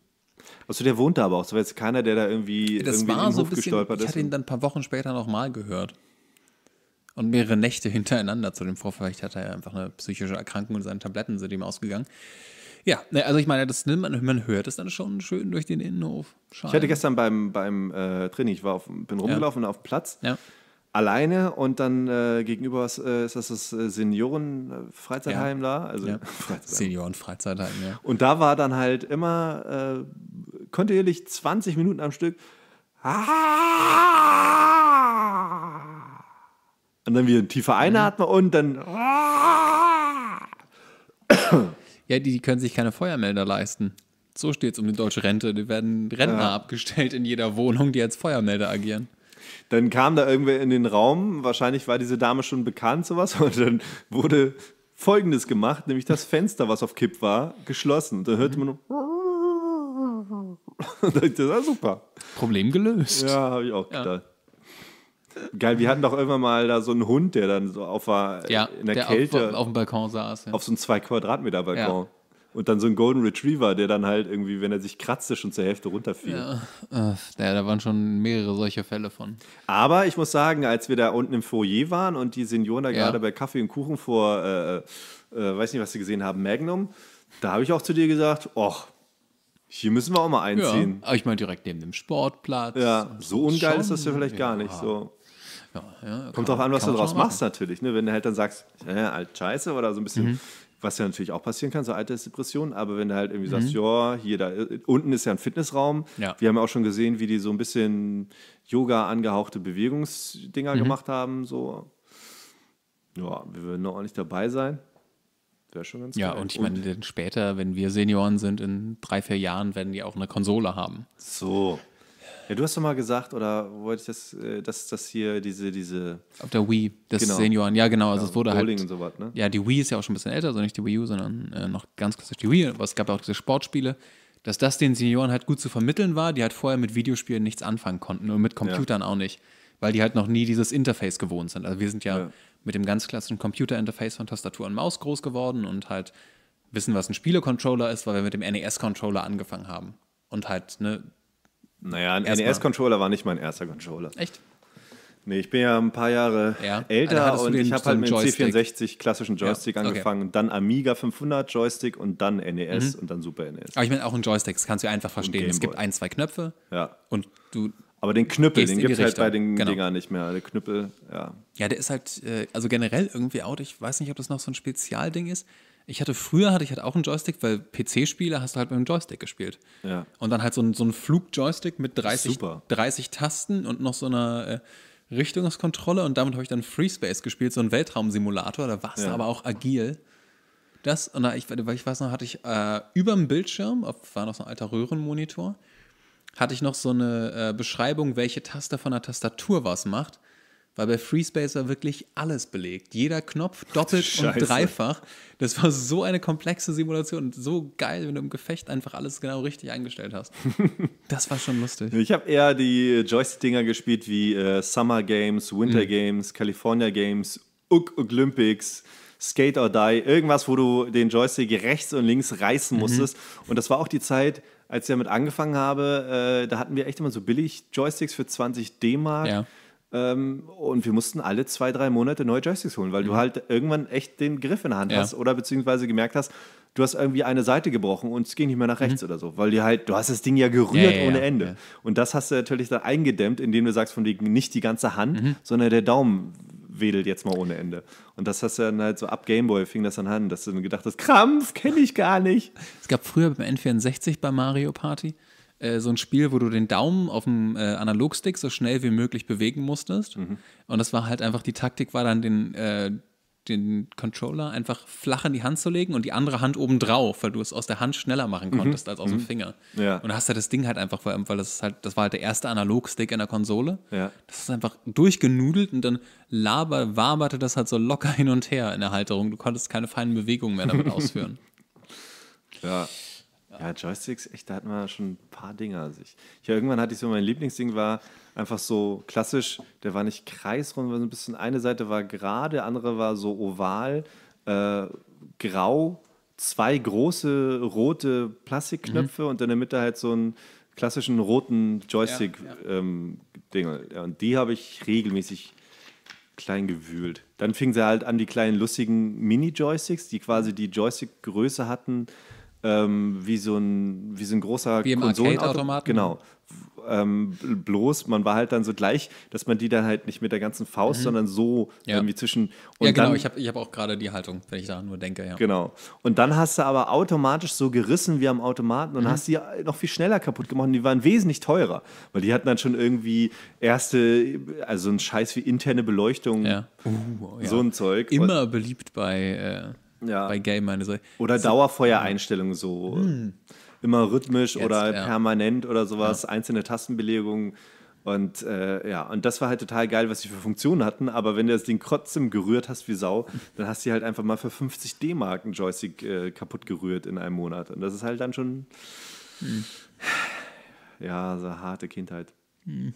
Achso, der wohnt da aber auch. So war jetzt keiner, der da irgendwie. Das irgendwie war in den so Hof ein bisschen, gestolpert ist. Ich hatte ihn dann ein paar Wochen später nochmal gehört. Und mehrere Nächte hintereinander zu dem Vorfall. Vielleicht hat er einfach eine psychische Erkrankung und seine Tabletten sind ihm ausgegangen. Ja, ne, also ich meine, das, man hört es dann schon schön durch den Innenhof. Schein. Ich hatte gestern beim, beim äh, Training, ich war auf, bin rumgelaufen ja. auf Platz. Ja. Alleine und dann äh, gegenüber ist, äh, ist das das äh, Senioren-Freizeitheim äh, ja. da. Also ja. <laughs> Senioren-Freizeitheim, ja. Und da war dann halt immer äh, kontinuierlich 20 Minuten am Stück. Ah! Und dann wieder ein tiefer Einatmen mhm. und dann. Ah! ja, die, die können sich keine Feuermelder leisten. So steht es um die deutsche Rente. Die werden Rentner ja. abgestellt in jeder Wohnung, die als Feuermelder agieren. Dann kam da irgendwer in den Raum, wahrscheinlich war diese Dame schon bekannt, sowas, <laughs> und dann wurde folgendes gemacht, nämlich das Fenster, was auf Kipp war, geschlossen. Und da hörte man nur. <laughs> Und dachte, das war super. Problem gelöst. Ja, habe ich auch gedacht. Ja. Geil, wir hatten doch irgendwann mal da so einen Hund, der dann so auf war, ja, in der, der Kälte. Auf, auf, dem Balkon saß. Ja. Auf so einem 2 Quadratmeter Balkon. Ja. Und dann so ein Golden Retriever, der dann halt irgendwie, wenn er sich kratzte, schon zur Hälfte runterfiel. Ja, äh, da waren schon mehrere solche Fälle von. Aber ich muss sagen, als wir da unten im Foyer waren und die Senioren da ja. gerade bei Kaffee und Kuchen vor, äh, äh, äh weiß nicht, was sie gesehen haben, Magnum, da habe ich auch zu dir gesagt, och, hier müssen wir auch mal einziehen. Ja, aber ich meine direkt neben dem Sportplatz. Ja, so ungeil ist das ja vielleicht gar nicht. So. Ja, ja, Kommt drauf an, was du daraus machst natürlich. Ne? Wenn du halt dann sagst, ja, alt Scheiße oder so ein bisschen, mhm. was ja natürlich auch passieren kann, so alte Depression. aber wenn du halt irgendwie mhm. sagst, ja, hier da unten ist ja ein Fitnessraum. Ja. Wir haben ja auch schon gesehen, wie die so ein bisschen Yoga angehauchte Bewegungsdinger mhm. gemacht haben. So, ja, wir würden noch nicht dabei sein. Wäre schon ganz Ja, geil. und ich meine, und später, wenn wir Senioren sind, in drei, vier Jahren werden die auch eine Konsole haben. So. Ja, du hast doch mal gesagt, oder wolltest das, äh, dass das hier diese, diese. Auf der Wii, das genau. Senioren, ja genau, also es wurde halt Bowling halt. Und sowas, ne? Ja, die Wii ist ja auch schon ein bisschen älter, also nicht die Wii U, sondern äh, noch ganz klassisch die Wii, aber es gab ja auch diese Sportspiele, dass das den Senioren halt gut zu vermitteln war, die halt vorher mit Videospielen nichts anfangen konnten und mit Computern ja. auch nicht, weil die halt noch nie dieses Interface gewohnt sind. Also wir sind ja, ja. mit dem ganz klassischen Computer-Interface von Tastatur und Maus groß geworden und halt wissen, was ein Spielecontroller ist, weil wir mit dem NES-Controller angefangen haben. Und halt, ne, naja, ein NES-Controller war nicht mein erster Controller. Echt? Nee, ich bin ja ein paar Jahre ja. Ah, älter also und ich habe halt mit dem C64 klassischen Joystick ja. angefangen, okay. dann Amiga 500 Joystick und dann NES mhm. und dann Super NES. Aber ich meine auch ein Joystick, das kannst du einfach verstehen. Es gibt ein, zwei Knöpfe ja. und du. Aber den Knüppel, den gibt es halt bei den genau. Dingern nicht mehr. Der Knüppel, ja. Ja, der ist halt, äh, also generell irgendwie out. Ich weiß nicht, ob das noch so ein Spezialding ist. Ich hatte früher hatte ich halt auch einen Joystick, weil PC-Spiele hast du halt mit einem Joystick gespielt. Ja. Und dann halt so ein, so ein Flug-Joystick mit 30, 30 Tasten und noch so einer äh, Richtungskontrolle und damit habe ich dann FreeSpace gespielt, so ein Weltraumsimulator, da warst ja. du aber auch agil. Das, und da, ich, ich weiß noch, hatte ich äh, über dem Bildschirm, war noch so ein alter Röhrenmonitor, hatte ich noch so eine äh, Beschreibung, welche Taste von der Tastatur was macht weil bei FreeSpace war wirklich alles belegt. Jeder Knopf doppelt Scheiße. und dreifach. Das war so eine komplexe Simulation so geil, wenn du im Gefecht einfach alles genau richtig eingestellt hast. <laughs> das war schon lustig. Ich habe eher die äh, Joystick-Dinger gespielt wie äh, Summer Games, Winter mhm. Games, California Games, Uk Olympics. Skate or Die, irgendwas, wo du den Joystick rechts und links reißen mhm. musstest. Mhm. Und das war auch die Zeit, als ich damit angefangen habe, äh, da hatten wir echt immer so billig Joysticks für 20 D-Mark. Ja ähm, und wir mussten alle zwei, drei Monate neue Joysticks holen, weil mhm. du halt irgendwann echt den Griff in der Hand ja. hast oder beziehungsweise gemerkt hast, du hast irgendwie eine Seite gebrochen und es ging nicht mehr nach rechts mhm. oder so, weil du halt, du hast das Ding ja gerührt ja, ja, ohne Ende. Und das hast du natürlich dann eingedämmt, indem du sagst, von wegen nicht die ganze Hand, mhm. sondern der Daumen wedelt jetzt mal ohne Ende. Und das hast du dann halt so ab Gameboy fing das dann an, dass du dann gedacht hast, Krampf kenne ich gar nicht. Es gab früher beim N64 bei Mario Party, äh, so ein Spiel, wo du den Daumen auf dem äh, Analogstick so schnell wie möglich bewegen musstest. Mhm. Und das war halt einfach, die Taktik war dann den, äh, den Controller einfach flach in die Hand zu legen und die andere Hand oben drauf, weil du es aus der Hand schneller machen mhm. konntest mhm. als aus dem mhm. Finger. Ja. Und hast halt das Ding halt einfach, weil das halt, das war halt der erste Analogstick in der Konsole. Ja. Das ist einfach durchgenudelt und dann laber, waberte das halt so locker hin und her in der Halterung. Du konntest keine feinen Bewegungen mehr damit <laughs> ausführen. ja. Ja, Joysticks, echt, da hat man schon ein paar Dinger. Also ich, ich, irgendwann hatte ich so, mein Lieblingsding war einfach so klassisch, der war nicht kreisrund, war so ein bisschen, eine Seite war gerade, andere war so oval, äh, grau, zwei große rote Plastikknöpfe mhm. und in der Mitte halt so einen klassischen roten joystick dingel Ja, ja. ähm, ja, und die habe ich regelmäßig klein gewühlt. Dann fingen sie halt an, die kleinen lustigen Mini-Joysticks, die quasi die Joystick-Größe hatten, ähm, wie, so ein, wie so ein großer wie Konsolenautomat. Genau. Ähm, bloß, man war halt dann so gleich, dass man die dann halt nicht mit der ganzen Faust, mhm. sondern so ja. irgendwie zwischen. ja, genau, dann, ich habe ich hab auch gerade die Haltung, wenn ich daran nur denke, ja. Genau. Und dann hast du aber automatisch so gerissen wie am Automaten und mhm. hast die noch viel schneller kaputt gemacht und die waren wesentlich teurer, weil die hatten dann schon irgendwie erste, also ein Scheiß wie interne Beleuchtung, ja. Uh, so ein Zeug. Immer und, beliebt bei. Äh ja. bei Game meine. So, oder so, Dauerfeuereinstellungen so. Hm. Immer rhythmisch Jetzt, oder ja. permanent oder sowas, ja. einzelne Tastenbelegungen. Und äh, ja, und das war halt total geil, was sie für Funktionen hatten. Aber wenn du das Ding trotzdem gerührt hast wie Sau, <laughs> dann hast du halt einfach mal für 50 D-Mark einen Joystick äh, kaputt gerührt in einem Monat. Und das ist halt dann schon, hm. <sighs> ja, so harte Kindheit. Hm.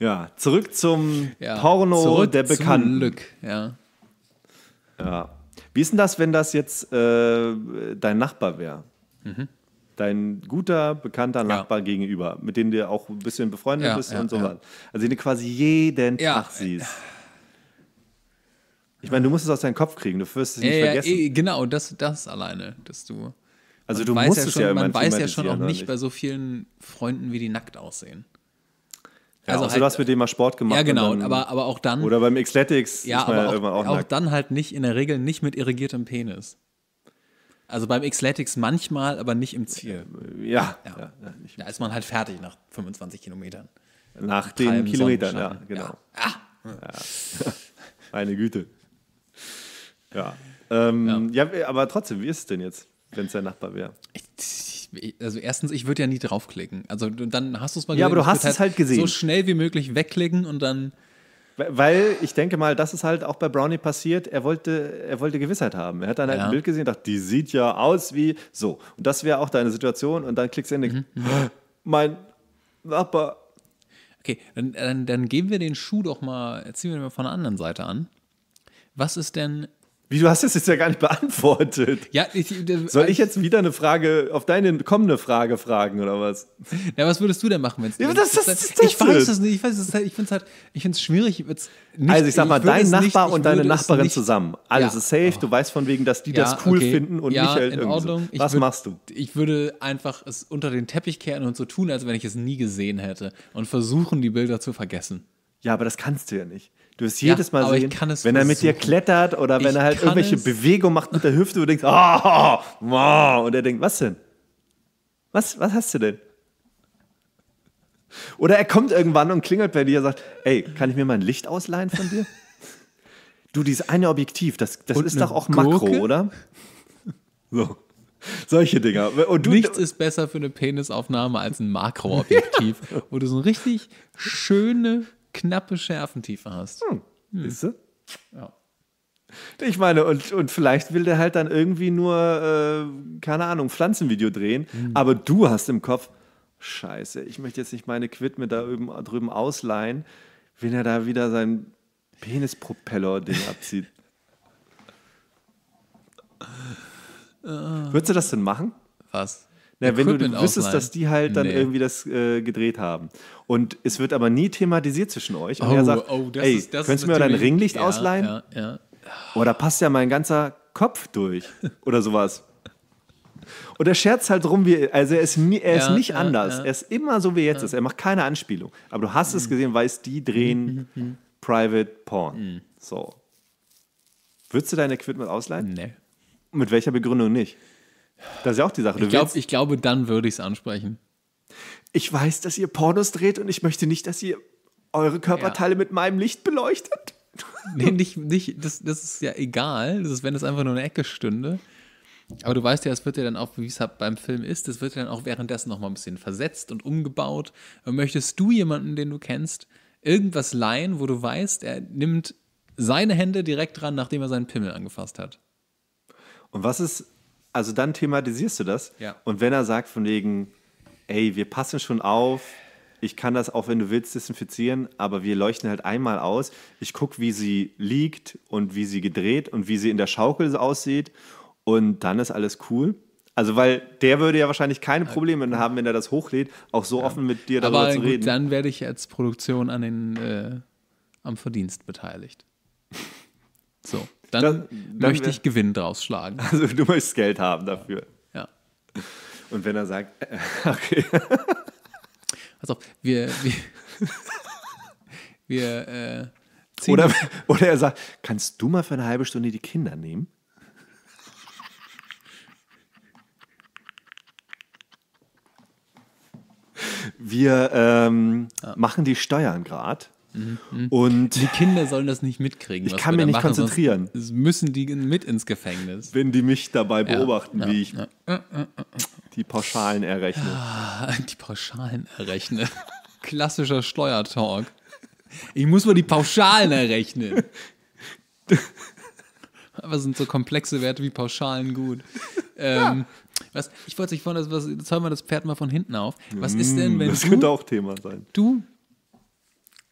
Ja, zurück zum ja, Porno zurück der Bekannten. Zum Glück, ja. Ja. Wie ist denn das, wenn das jetzt äh, dein Nachbar wäre? Mhm. Dein guter, bekannter Nachbar ja. gegenüber, mit dem du auch ein bisschen befreundet ja, bist und so weiter. Also den du quasi jeden Tag siehst. Ich meine, du musst es aus deinem Kopf kriegen, du wirst es nicht vergessen. Eh, genau, das, das alleine, dass du. Also du musst es ja schon, Man weiß ja schon auch nicht, nicht bei so vielen Freunden, wie die nackt aussehen. Ja, also, also halt, du hast mit dem mal Sport gemacht. Ja, genau, dann, aber, aber auch dann. Oder beim Xletics. Ja, aber ja auch, auch, auch dann halt nicht, in der Regel nicht mit irrigiertem Penis. Also beim Xletics manchmal, aber nicht im Ziel. Äh, ja, ja. da ist man halt fertig nach 25 Kilometern. Nach, den Kilometern, ja, genau. Ah. <laughs> Meine Güte. Ja. Ähm, ja. aber trotzdem, wie ist es denn jetzt, wenn es dein Nachbar wäre? also erstens, ich würde ja nie draufklicken. Also dann hast du es mal gesehen. Ja, aber du hast es halt gesehen. So schnell wie möglich wegklicken und dann. Weil ich denke mal, das ist halt auch bei Brownie passiert. Er wollte, er wollte Gewissheit haben. Er hat dann halt ein Bild gesehen und dachte, die sieht ja aus wie so. Und das wäre auch deine Situation. Und dann klickst du in den. Mhm. mhm. Mein Nachbar. Okay, dann, dann, dann geben wir den Schuh doch mal, ziehen wir den mal von der anderen Seite an. Was ist denn wie, du hast das jetzt ja gar nicht beantwortet. Ja, ich, äh, Soll ich äh, jetzt wieder eine Frage, auf deine kommende Frage fragen oder was? Ja, was würdest du denn machen, wenn es ja, das, das, das, das, Ich weiß es nicht, ich weiß es halt, ich finde es halt, ich finde es schwierig. Nicht, also ich sag mal, ich dein Nachbar nicht, und deine Nachbarin nicht, zusammen, alles ja. ist safe, du oh. weißt von wegen, dass die ja, das cool okay. finden und ja, mich halt in Ordnung. So. Was würd, machst du? Ich würde einfach es unter den Teppich kehren und so tun, als wenn ich es nie gesehen hätte und versuchen, die Bilder zu vergessen. Ja, aber das kannst du ja nicht. Du wirst ja, jedes Mal sehen, wenn er mit dir klettert oder wenn ich er halt irgendwelche es. Bewegungen macht mit der Hüfte, du denkst, oh, wow, und er denkt, was denn? Was, was hast du denn? Oder er kommt irgendwann und klingelt bei dir und sagt, ey, kann ich mir mal ein Licht ausleihen von dir? <laughs> du, dieses eine Objektiv, das, das ist doch auch Gurke? Makro, oder? So. Solche Dinger. Und du, Nichts ist besser für eine Penisaufnahme als ein Makroobjektiv, ja. <laughs> wo du so eine richtig schöne knappe Schärfentiefe hast. Hm. Hm. Ja. Ich meine, und, und vielleicht will der halt dann irgendwie nur, äh, keine Ahnung, Pflanzenvideo drehen, mhm. aber du hast im Kopf, Scheiße, ich möchte jetzt nicht meine Quidme da drüben, drüben ausleihen, wenn er da wieder sein Penispropellerding abzieht. <laughs> Ah. Würdest du das denn machen? Was? Na, wenn du wüsstest, dass die halt dann nee. irgendwie das äh, gedreht haben. Und es wird aber nie thematisiert zwischen euch. Und oh, er sagt, oh, das ey, ist, das könntest du mir dein Ringlicht ja, ausleihen? Ja, ja. Oh, da passt ja mein ganzer Kopf durch. <laughs> Oder sowas. Und er scherzt halt rum, wie, also er ist, nie, er ja, ist nicht ja, anders. Ja. Er ist immer so, wie er jetzt ist. Er macht keine Anspielung. Aber du hast mhm. es gesehen, weißt, die drehen mhm, mhm, mhm. Private Porn. Mhm. So. Würdest du dein Equipment ausleihen? Nee. Mit welcher Begründung nicht? Das ist ja auch die Sache. Du ich, glaub, ich glaube, dann würde ich es ansprechen. Ich weiß, dass ihr Pornos dreht und ich möchte nicht, dass ihr eure Körperteile ja. mit meinem Licht beleuchtet. <laughs> Nee, nicht, nicht das, das ist ja egal. Das ist, wenn es einfach nur in der Ecke stünde. Aber du weißt ja, es wird ja dann auch, wie es halt beim Film ist, es wird ja dann auch währenddessen nochmal ein bisschen versetzt und umgebaut. Und möchtest du jemanden, den du kennst, irgendwas leihen, wo du weißt, er nimmt seine Hände direkt dran, nachdem er seinen Pimmel angefasst hat? Und was ist, also dann thematisierst du das. Ja. Und wenn er sagt von wegen, ey, wir passen schon auf, ich kann das auch, wenn du willst, desinfizieren, aber wir leuchten halt einmal aus. Ich gucke, wie sie liegt und wie sie gedreht und wie sie in der Schaukel aussieht und dann ist alles cool. Also, weil der würde ja wahrscheinlich keine Probleme haben, wenn er das hochlädt, auch so ja. offen mit dir darüber aber zu gut, reden. Dann werde ich als Produktion an den, äh, am Verdienst beteiligt. <laughs> So. Dann, dann, dann möchte ich Gewinn draus schlagen. <laughs> Also du möchtest Geld haben dafür. Ja. Und wenn er sagt, äh, <laughs> okay. Also wir, wir, <laughs> wir äh, ziehen. Oder, oder er sagt, kannst du mal für eine halbe Stunde die Kinder nehmen? Wir ähm, ah. machen die Steuern gerade. Mhm. Und die Kinder sollen das nicht mitkriegen. Ich kann mich nicht machen, konzentrieren. Müssen die mit ins Gefängnis? Wenn die mich dabei beobachten, ja, ja, wie ich ja. die Pauschalen errechne. Ah, die Pauschalen errechne. <laughs> Klassischer Steuertalk. Ich muss mal die Pauschalen errechnen. <laughs> Aber sind so komplexe Werte wie Pauschalen gut. <laughs> Ähm, was, ich wollte sich vorhin, das, was, jetzt hören wir das Pferd mal von hinten auf. Was ist denn, mm, wenn das du, könnte auch Thema sein. Du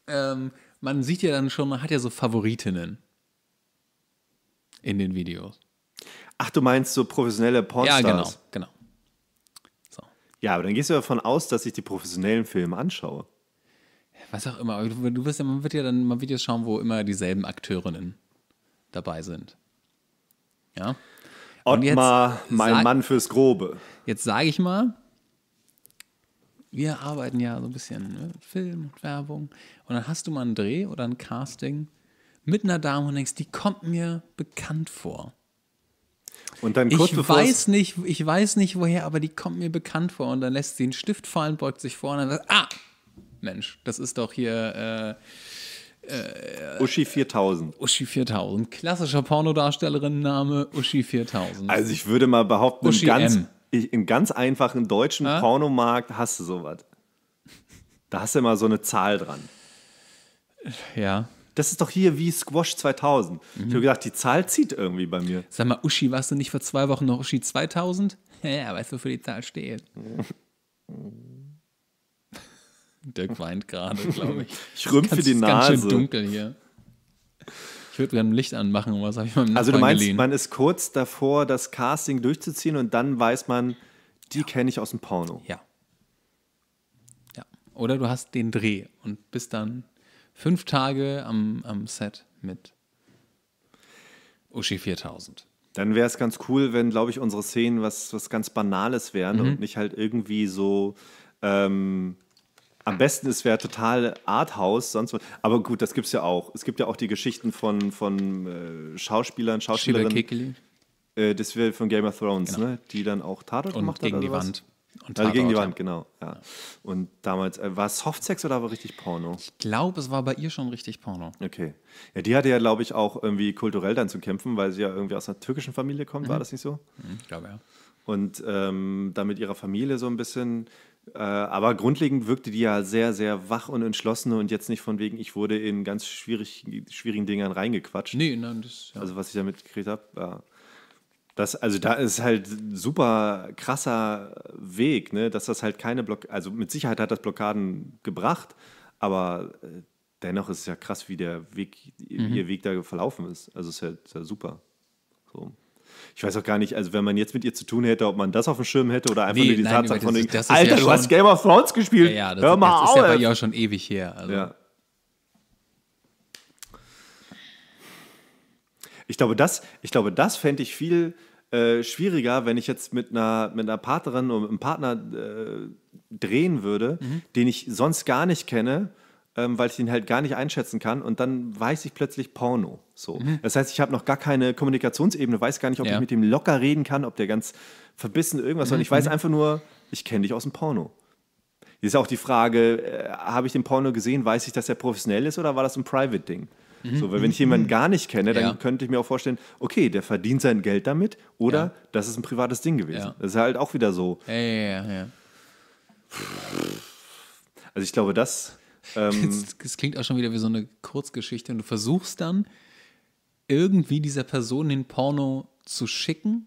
ähm, man sieht ja dann schon, man hat ja so Favoritinnen in den Videos. Ach, du meinst so professionelle Pornstars? Ja, genau, genau. So. Ja, aber dann gehst du davon aus, dass ich die professionellen Filme anschaue. Was auch immer. Du, du wirst ja, man wird ja dann mal Videos schauen, wo immer dieselben Akteurinnen dabei sind. Ja. Ottmar, mein sag, Mann fürs Grobe. Jetzt sage ich mal, wir arbeiten ja so ein bisschen ne? Film und Werbung. Und dann hast du mal einen Dreh oder ein Casting mit einer Dame und denkst, die kommt mir bekannt vor. Und dann kurz ich weiß nicht, ich weiß nicht woher, aber die kommt mir bekannt vor. Und dann lässt sie einen Stift fallen, beugt sich vor und dann sagt, ah, Mensch, das ist doch hier. Äh, äh, Uschi 4000. Uschi 4000. Klassischer Pornodarstellerinnenname Uschi 4000. Also ich würde mal behaupten, Uschi ganz, M ich, im ganz einfachen deutschen ah? Pornomarkt hast du sowas. Da hast du immer so eine Zahl dran. Ja. Das ist doch hier wie Squash 2000. Mhm. Ich habe gedacht, die Zahl zieht irgendwie bei mir. Sag mal, Uschi, warst du nicht vor zwei Wochen noch Uschi 2000? <laughs> Ja, weißt du, wofür die Zahl steht. <laughs> Dirk weint gerade, glaube ich. Ich rümpfe die Nase. Ganz schön dunkel hier. Ich würde gerne ein Licht anmachen und was habe ich meinem Also du meinst, geliehen. man ist kurz davor, das Casting durchzuziehen und dann weiß man, die ja. kenne ich aus dem Porno. Ja. Ja. Oder du hast den Dreh und bist dann fünf Tage am, am Set mit Uschi 4000. Dann wäre es ganz cool, wenn, glaube ich, unsere Szenen was, was ganz Banales wären mhm. und nicht halt irgendwie so ähm, am besten, es wäre total Arthouse, sonst was. Aber gut, das gibt es ja auch. Es gibt ja auch die Geschichten von, von äh, Schauspielern, Schauspielerinnen. Kekeli. Äh, das wir von Game of Thrones, genau. ne? die dann auch Tatort und gemacht hat. Gegen die Wand. Und also gegen die Wand, genau. Ja. Und damals, äh, war es Softsex oder war richtig Porno? Ich glaube, es war bei ihr schon richtig Porno. Okay. Ja, die hatte ja, glaube ich, auch irgendwie kulturell dann zu kämpfen, weil sie ja irgendwie aus einer türkischen Familie kommt, mhm. war das nicht so? Mhm, ich glaube, ja. Und ähm, dann mit ihrer Familie so ein bisschen äh, aber grundlegend wirkte die ja sehr, sehr wach und entschlossen und jetzt nicht von wegen, ich wurde in ganz schwierig, schwierigen Dingern reingequatscht. Nee, nein, das ja. Also, was ich da mitgekriegt habe. Ja. Das, also da ist halt super krasser Weg, ne? dass das halt keine Block, also mit Sicherheit hat das Blockaden gebracht, aber äh, dennoch ist es ja krass, wie der Weg, mhm. ihr Weg da verlaufen ist. Also es ist halt super. So ich weiß auch gar nicht, also wenn man jetzt mit ihr zu tun hätte, ob man das auf dem Schirm hätte oder einfach nee, nur die nein, Tatsache von ist, den, Alter, ja du schon, hast Game of Thrones gespielt. Ja, ja das, Hör mal das ist auf. ja bei ihr auch schon ewig her. Also. Ja. Ich glaube, das, ich glaube, das fände ich viel äh, schwieriger, wenn ich jetzt mit einer, mit einer Partnerin oder einem Partner äh, drehen würde, mhm. den ich sonst gar nicht kenne ähm, weil ich ihn halt gar nicht einschätzen kann. Und dann weiß ich plötzlich Porno. So. Mhm. Das heißt, ich habe noch gar keine Kommunikationsebene, weiß gar nicht, ob ja. ich mit dem locker reden kann, ob der ganz verbissen irgendwas. Mhm. Und ich weiß mhm. einfach nur, ich kenne dich aus dem Porno. Jetzt ist auch die Frage, äh, habe ich den Porno gesehen, weiß ich, dass er professionell ist oder war das ein Private-Ding? Mhm. So, weil wenn ich jemanden mhm. gar nicht kenne, dann ja. könnte ich mir auch vorstellen, okay, der verdient sein Geld damit oder ja. das ist ein privates Ding gewesen. Ja. Das ist halt auch wieder so. Ja, ja, ja. Also ich glaube, das ähm, das, das klingt auch schon wieder wie so eine Kurzgeschichte und du versuchst dann irgendwie dieser Person den Porno zu schicken,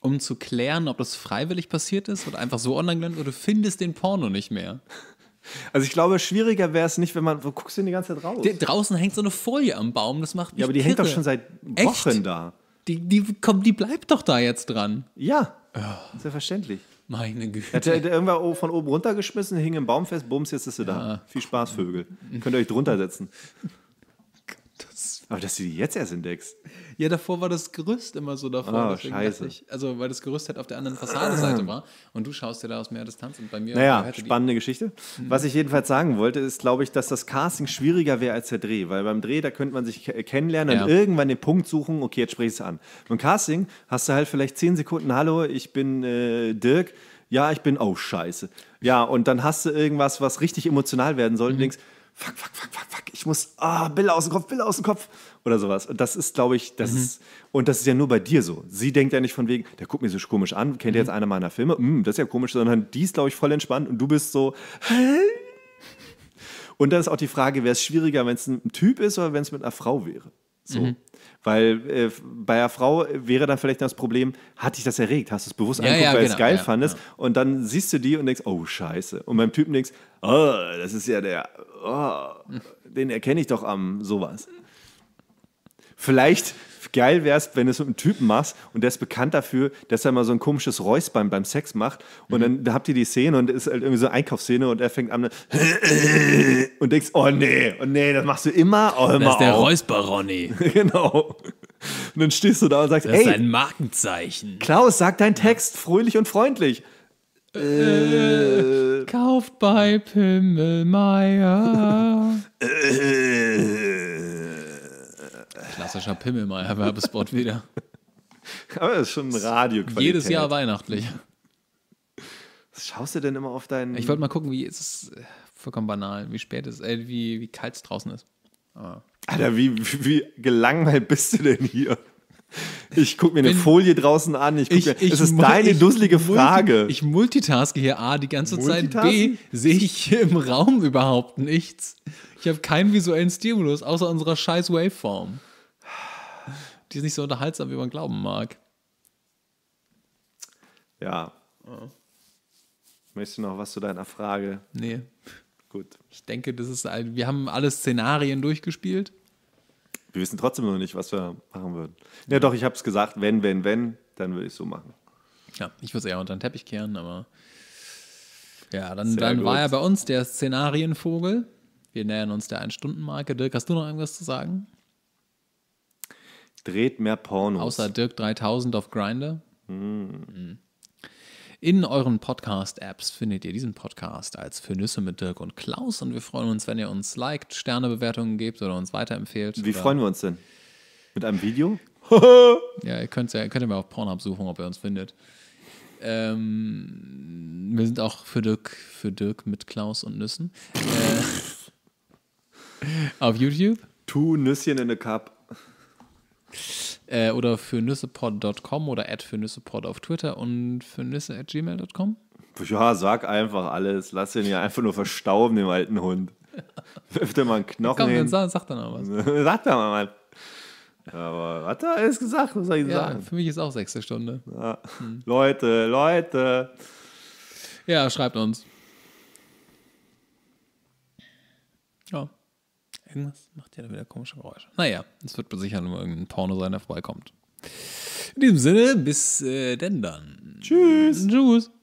um zu klären, ob das freiwillig passiert ist oder einfach so online gelandet oder du findest den Porno nicht mehr. Also ich glaube, schwieriger wäre es nicht, wenn man, wo guckst du denn die ganze Zeit raus? Der, draußen hängt so eine Folie am Baum, das macht mich Ja, aber die kirre. hängt doch schon seit Wochen Echt? da. Die, die, komm, die bleibt doch da jetzt dran. Ja, oh. selbstverständlich. Ja meine Güte. Hat er irgendwer von oben runtergeschmissen, hing im Baum fest, bums, jetzt ist er ja. da. Viel Spaß, Vögel. Könnt ihr euch drunter setzen. Aber dass du die jetzt erst entdeckst. Ja, davor war das Gerüst immer so davor. Oh, scheiße. Ich, also, weil das Gerüst halt auf der anderen Fassadeseite ah. war und du schaust dir da aus mehr Distanz und bei mir. Naja, spannende Geschichte. Mhm. Was ich jedenfalls sagen wollte, ist, glaube ich, dass das Casting schwieriger wäre als der Dreh, weil beim Dreh, da könnte man sich äh, kennenlernen ja. und irgendwann den Punkt suchen, okay, jetzt spreche ich es an. Beim Casting hast du halt vielleicht zehn Sekunden, hallo, ich bin äh, Dirk, ja, ich bin, oh, scheiße. Ja, und dann hast du irgendwas, was richtig emotional werden soll mhm. und denkst, fuck, fuck, fuck, fuck, fuck, ich muss, ah, Bilder aus dem Kopf, Bilder aus dem Kopf oder sowas. Und das ist, glaube ich, das mhm. ist, und das ist ja nur bei dir so. Sie denkt ja nicht von wegen, der guckt mir so komisch an, kennt mhm. jetzt einer meiner Filme, mm, das ist ja komisch, sondern die ist, glaube ich, voll entspannt und du bist so, hä? Und dann ist auch die Frage, wäre es schwieriger, wenn es ein Typ ist oder wenn es mit einer Frau wäre? So. Mhm. Weil äh, bei einer Frau wäre dann vielleicht das Problem, hat dich das erregt? Hast du es bewusst ja, ja, weil genau, es geil ja, fandest? Ja. Und dann siehst du die und denkst, oh Scheiße. Und beim Typen denkst, oh, das ist ja der, oh, hm. den erkenne ich doch am sowas. Vielleicht geil wärst, wenn du es mit einem Typen machst und der ist bekannt dafür, dass er mal so ein komisches Räuspern beim Sex macht und mhm. dann habt ihr die Szene und ist halt irgendwie so eine Einkaufsszene und er fängt an <laughs> und denkst, oh nee, oh nee, das machst du immer, oh, immer Das ist der auf. Räusper, Ronny. <laughs> genau. Und dann stehst du da und sagst, das ey. Das ist ein Markenzeichen. Klaus, sag deinen Text fröhlich und freundlich. Äh, kauft bei Pimmelmeier. <laughs> äh, Sascha Pimmelmeier Werbespot wieder. <laughs> Aber das ist schon Radioqualität. Jedes Jahr weihnachtlich. Was schaust du denn immer auf deinen. Ich wollte mal gucken, wie ist es äh, vollkommen banal, wie spät es, äh, wie, wie kalt es draußen ist. Aber Alter, wie, wie, gelangweilt bist du denn hier? Ich gucke mir eine Folie draußen an. Ich guck mir, ich, es ist deine ich, dusselige Frage. Multi, ich multitaske hier A die ganze Zeit. B sehe ich hier im Raum überhaupt nichts. Ich habe keinen visuellen Stimulus außer unserer scheiß Waveform. Die ist nicht so unterhaltsam, wie man glauben mag. Ja. Möchtest du noch was zu deiner Frage? Nee. Gut. Ich denke, das ist ein. Wir haben alle Szenarien durchgespielt. Wir wissen trotzdem noch nicht, was wir machen würden. Ja, ja. doch, ich habe es gesagt, wenn, wenn, wenn, dann würde ich so machen. Ja, ich würde es eher unter den Teppich kehren, aber. Ja, dann, dann war er bei uns der Szenarienvogel. Wir nähern uns der Ein-Stunden-Marke. Dirk, hast du noch irgendwas zu sagen? Dreht mehr Pornos. Außer Dirk 3000 auf Grinder. Mm. Hm. Mhm. In euren Podcast-Apps findet ihr diesen Podcast als Für Nüsse mit Dirk und Klaus und wir freuen uns, wenn ihr uns liked, Sternebewertungen gebt oder uns weiterempfehlt. Wie freuen wir uns denn? Mit einem Video? <laughs> ja, ihr könnt, ja, könnt ihr mal auf Pornhub suchen, ob ihr uns findet. Ähm, wir sind auch für Dirk, für Dirk mit Klaus und Nüssen. äh, <laughs> auf YouTube. Two Nüsschen in a Cup. Äh, oder für nüssepod.com oder at für nüssepod auf Twitter und für nüsse at gmail.com. Ja, sag einfach alles. Lass den ja einfach nur verstauben, dem alten Hund. <laughs> Wirf dir mal einen Knochen Komm, hin. Dann sag, dann <laughs> mal was. sag dann mal was. Aber hat er alles gesagt? Was soll ich ja, sagen? Für mich ist auch sechste Stunde. Ja. Hm. Leute, Leute. Ja, schreibt uns. Ja. Irgendwas macht ja da wieder komische Geräusche. Naja, es wird sicher nur irgendein Porno sein, der vorbeikommt. In diesem Sinne, bis äh, denn dann. Tschüss. Tschüss.